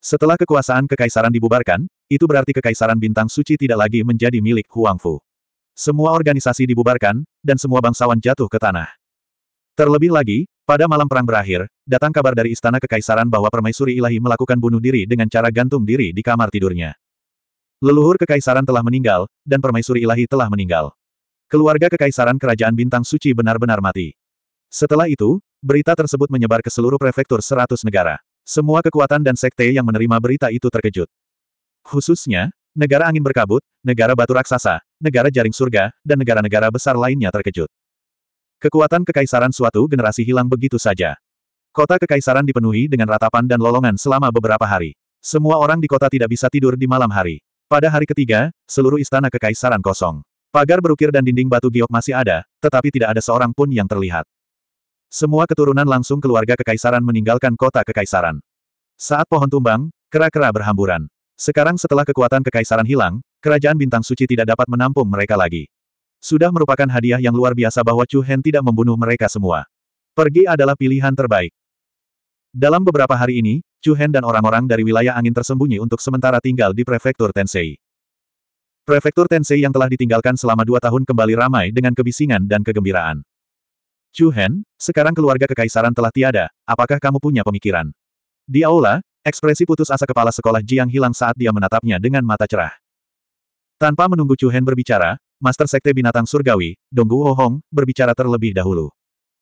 Setelah kekuasaan kekaisaran dibubarkan, itu berarti kekaisaran bintang suci tidak lagi menjadi milik Huang Fu. Semua organisasi dibubarkan, dan semua bangsawan jatuh ke tanah. Terlebih lagi, pada malam perang berakhir, datang kabar dari istana kekaisaran bahwa permaisuri ilahi melakukan bunuh diri dengan cara gantung diri di kamar tidurnya. Leluhur kekaisaran telah meninggal, dan permaisuri ilahi telah meninggal. Keluarga kekaisaran kerajaan bintang suci benar-benar mati. Setelah itu, berita tersebut menyebar ke seluruh prefektur seratus negara. Semua kekuatan dan sekte yang menerima berita itu terkejut. Khususnya, negara angin berkabut, negara batu raksasa, negara jaring surga, dan negara-negara besar lainnya terkejut. Kekuatan kekaisaran suatu generasi hilang begitu saja. Kota kekaisaran dipenuhi dengan ratapan dan lolongan selama beberapa hari. Semua orang di kota tidak bisa tidur di malam hari. Pada hari ketiga, seluruh istana kekaisaran kosong. Pagar berukir dan dinding batu giok masih ada, tetapi tidak ada seorang pun yang terlihat. Semua keturunan langsung keluarga kekaisaran meninggalkan kota kekaisaran. Saat pohon tumbang, kera-kera berhamburan. Sekarang setelah kekuatan kekaisaran hilang, kerajaan bintang suci tidak dapat menampung mereka lagi. Sudah merupakan hadiah yang luar biasa bahwa Chu Hen tidak membunuh mereka semua. Pergi adalah pilihan terbaik. Dalam beberapa hari ini, Chu Hen dan orang-orang dari wilayah angin tersembunyi untuk sementara tinggal di prefektur Tensei. Prefektur Tensei yang telah ditinggalkan selama dua tahun kembali ramai dengan kebisingan dan kegembiraan. Chu Hen, sekarang keluarga kekaisaran telah tiada, apakah kamu punya pemikiran? Di aula, ekspresi putus asa kepala sekolah Jiang hilang saat dia menatapnya dengan mata cerah. Tanpa menunggu Chu Hen berbicara, Master Sekte Binatang Surgawi, Donggu Hohong, berbicara terlebih dahulu.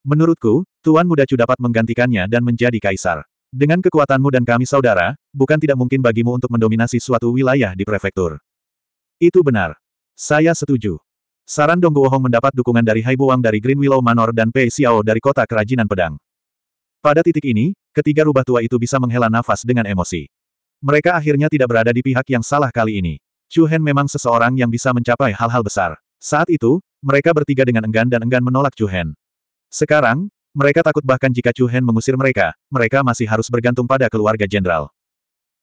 Menurutku, Tuan Muda Chu dapat menggantikannya dan menjadi kaisar. Dengan kekuatanmu dan kami saudara, bukan tidak mungkin bagimu untuk mendominasi suatu wilayah di prefektur. Itu benar. Saya setuju. Saran Dongguohong mendapat dukungan dari Hai Buang dari Green Willow Manor dan Pei Xiao dari Kota Kerajinan Pedang. Pada titik ini, ketiga rubah tua itu bisa menghela nafas dengan emosi. Mereka akhirnya tidak berada di pihak yang salah kali ini. Chu Hen memang seseorang yang bisa mencapai hal-hal besar. Saat itu, mereka bertiga dengan enggan dan enggan menolak Chu Hen. Sekarang, mereka takut bahkan jika Chu Hen mengusir mereka, mereka masih harus bergantung pada keluarga jenderal.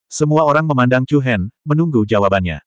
Semua orang memandang Chu Hen, menunggu jawabannya.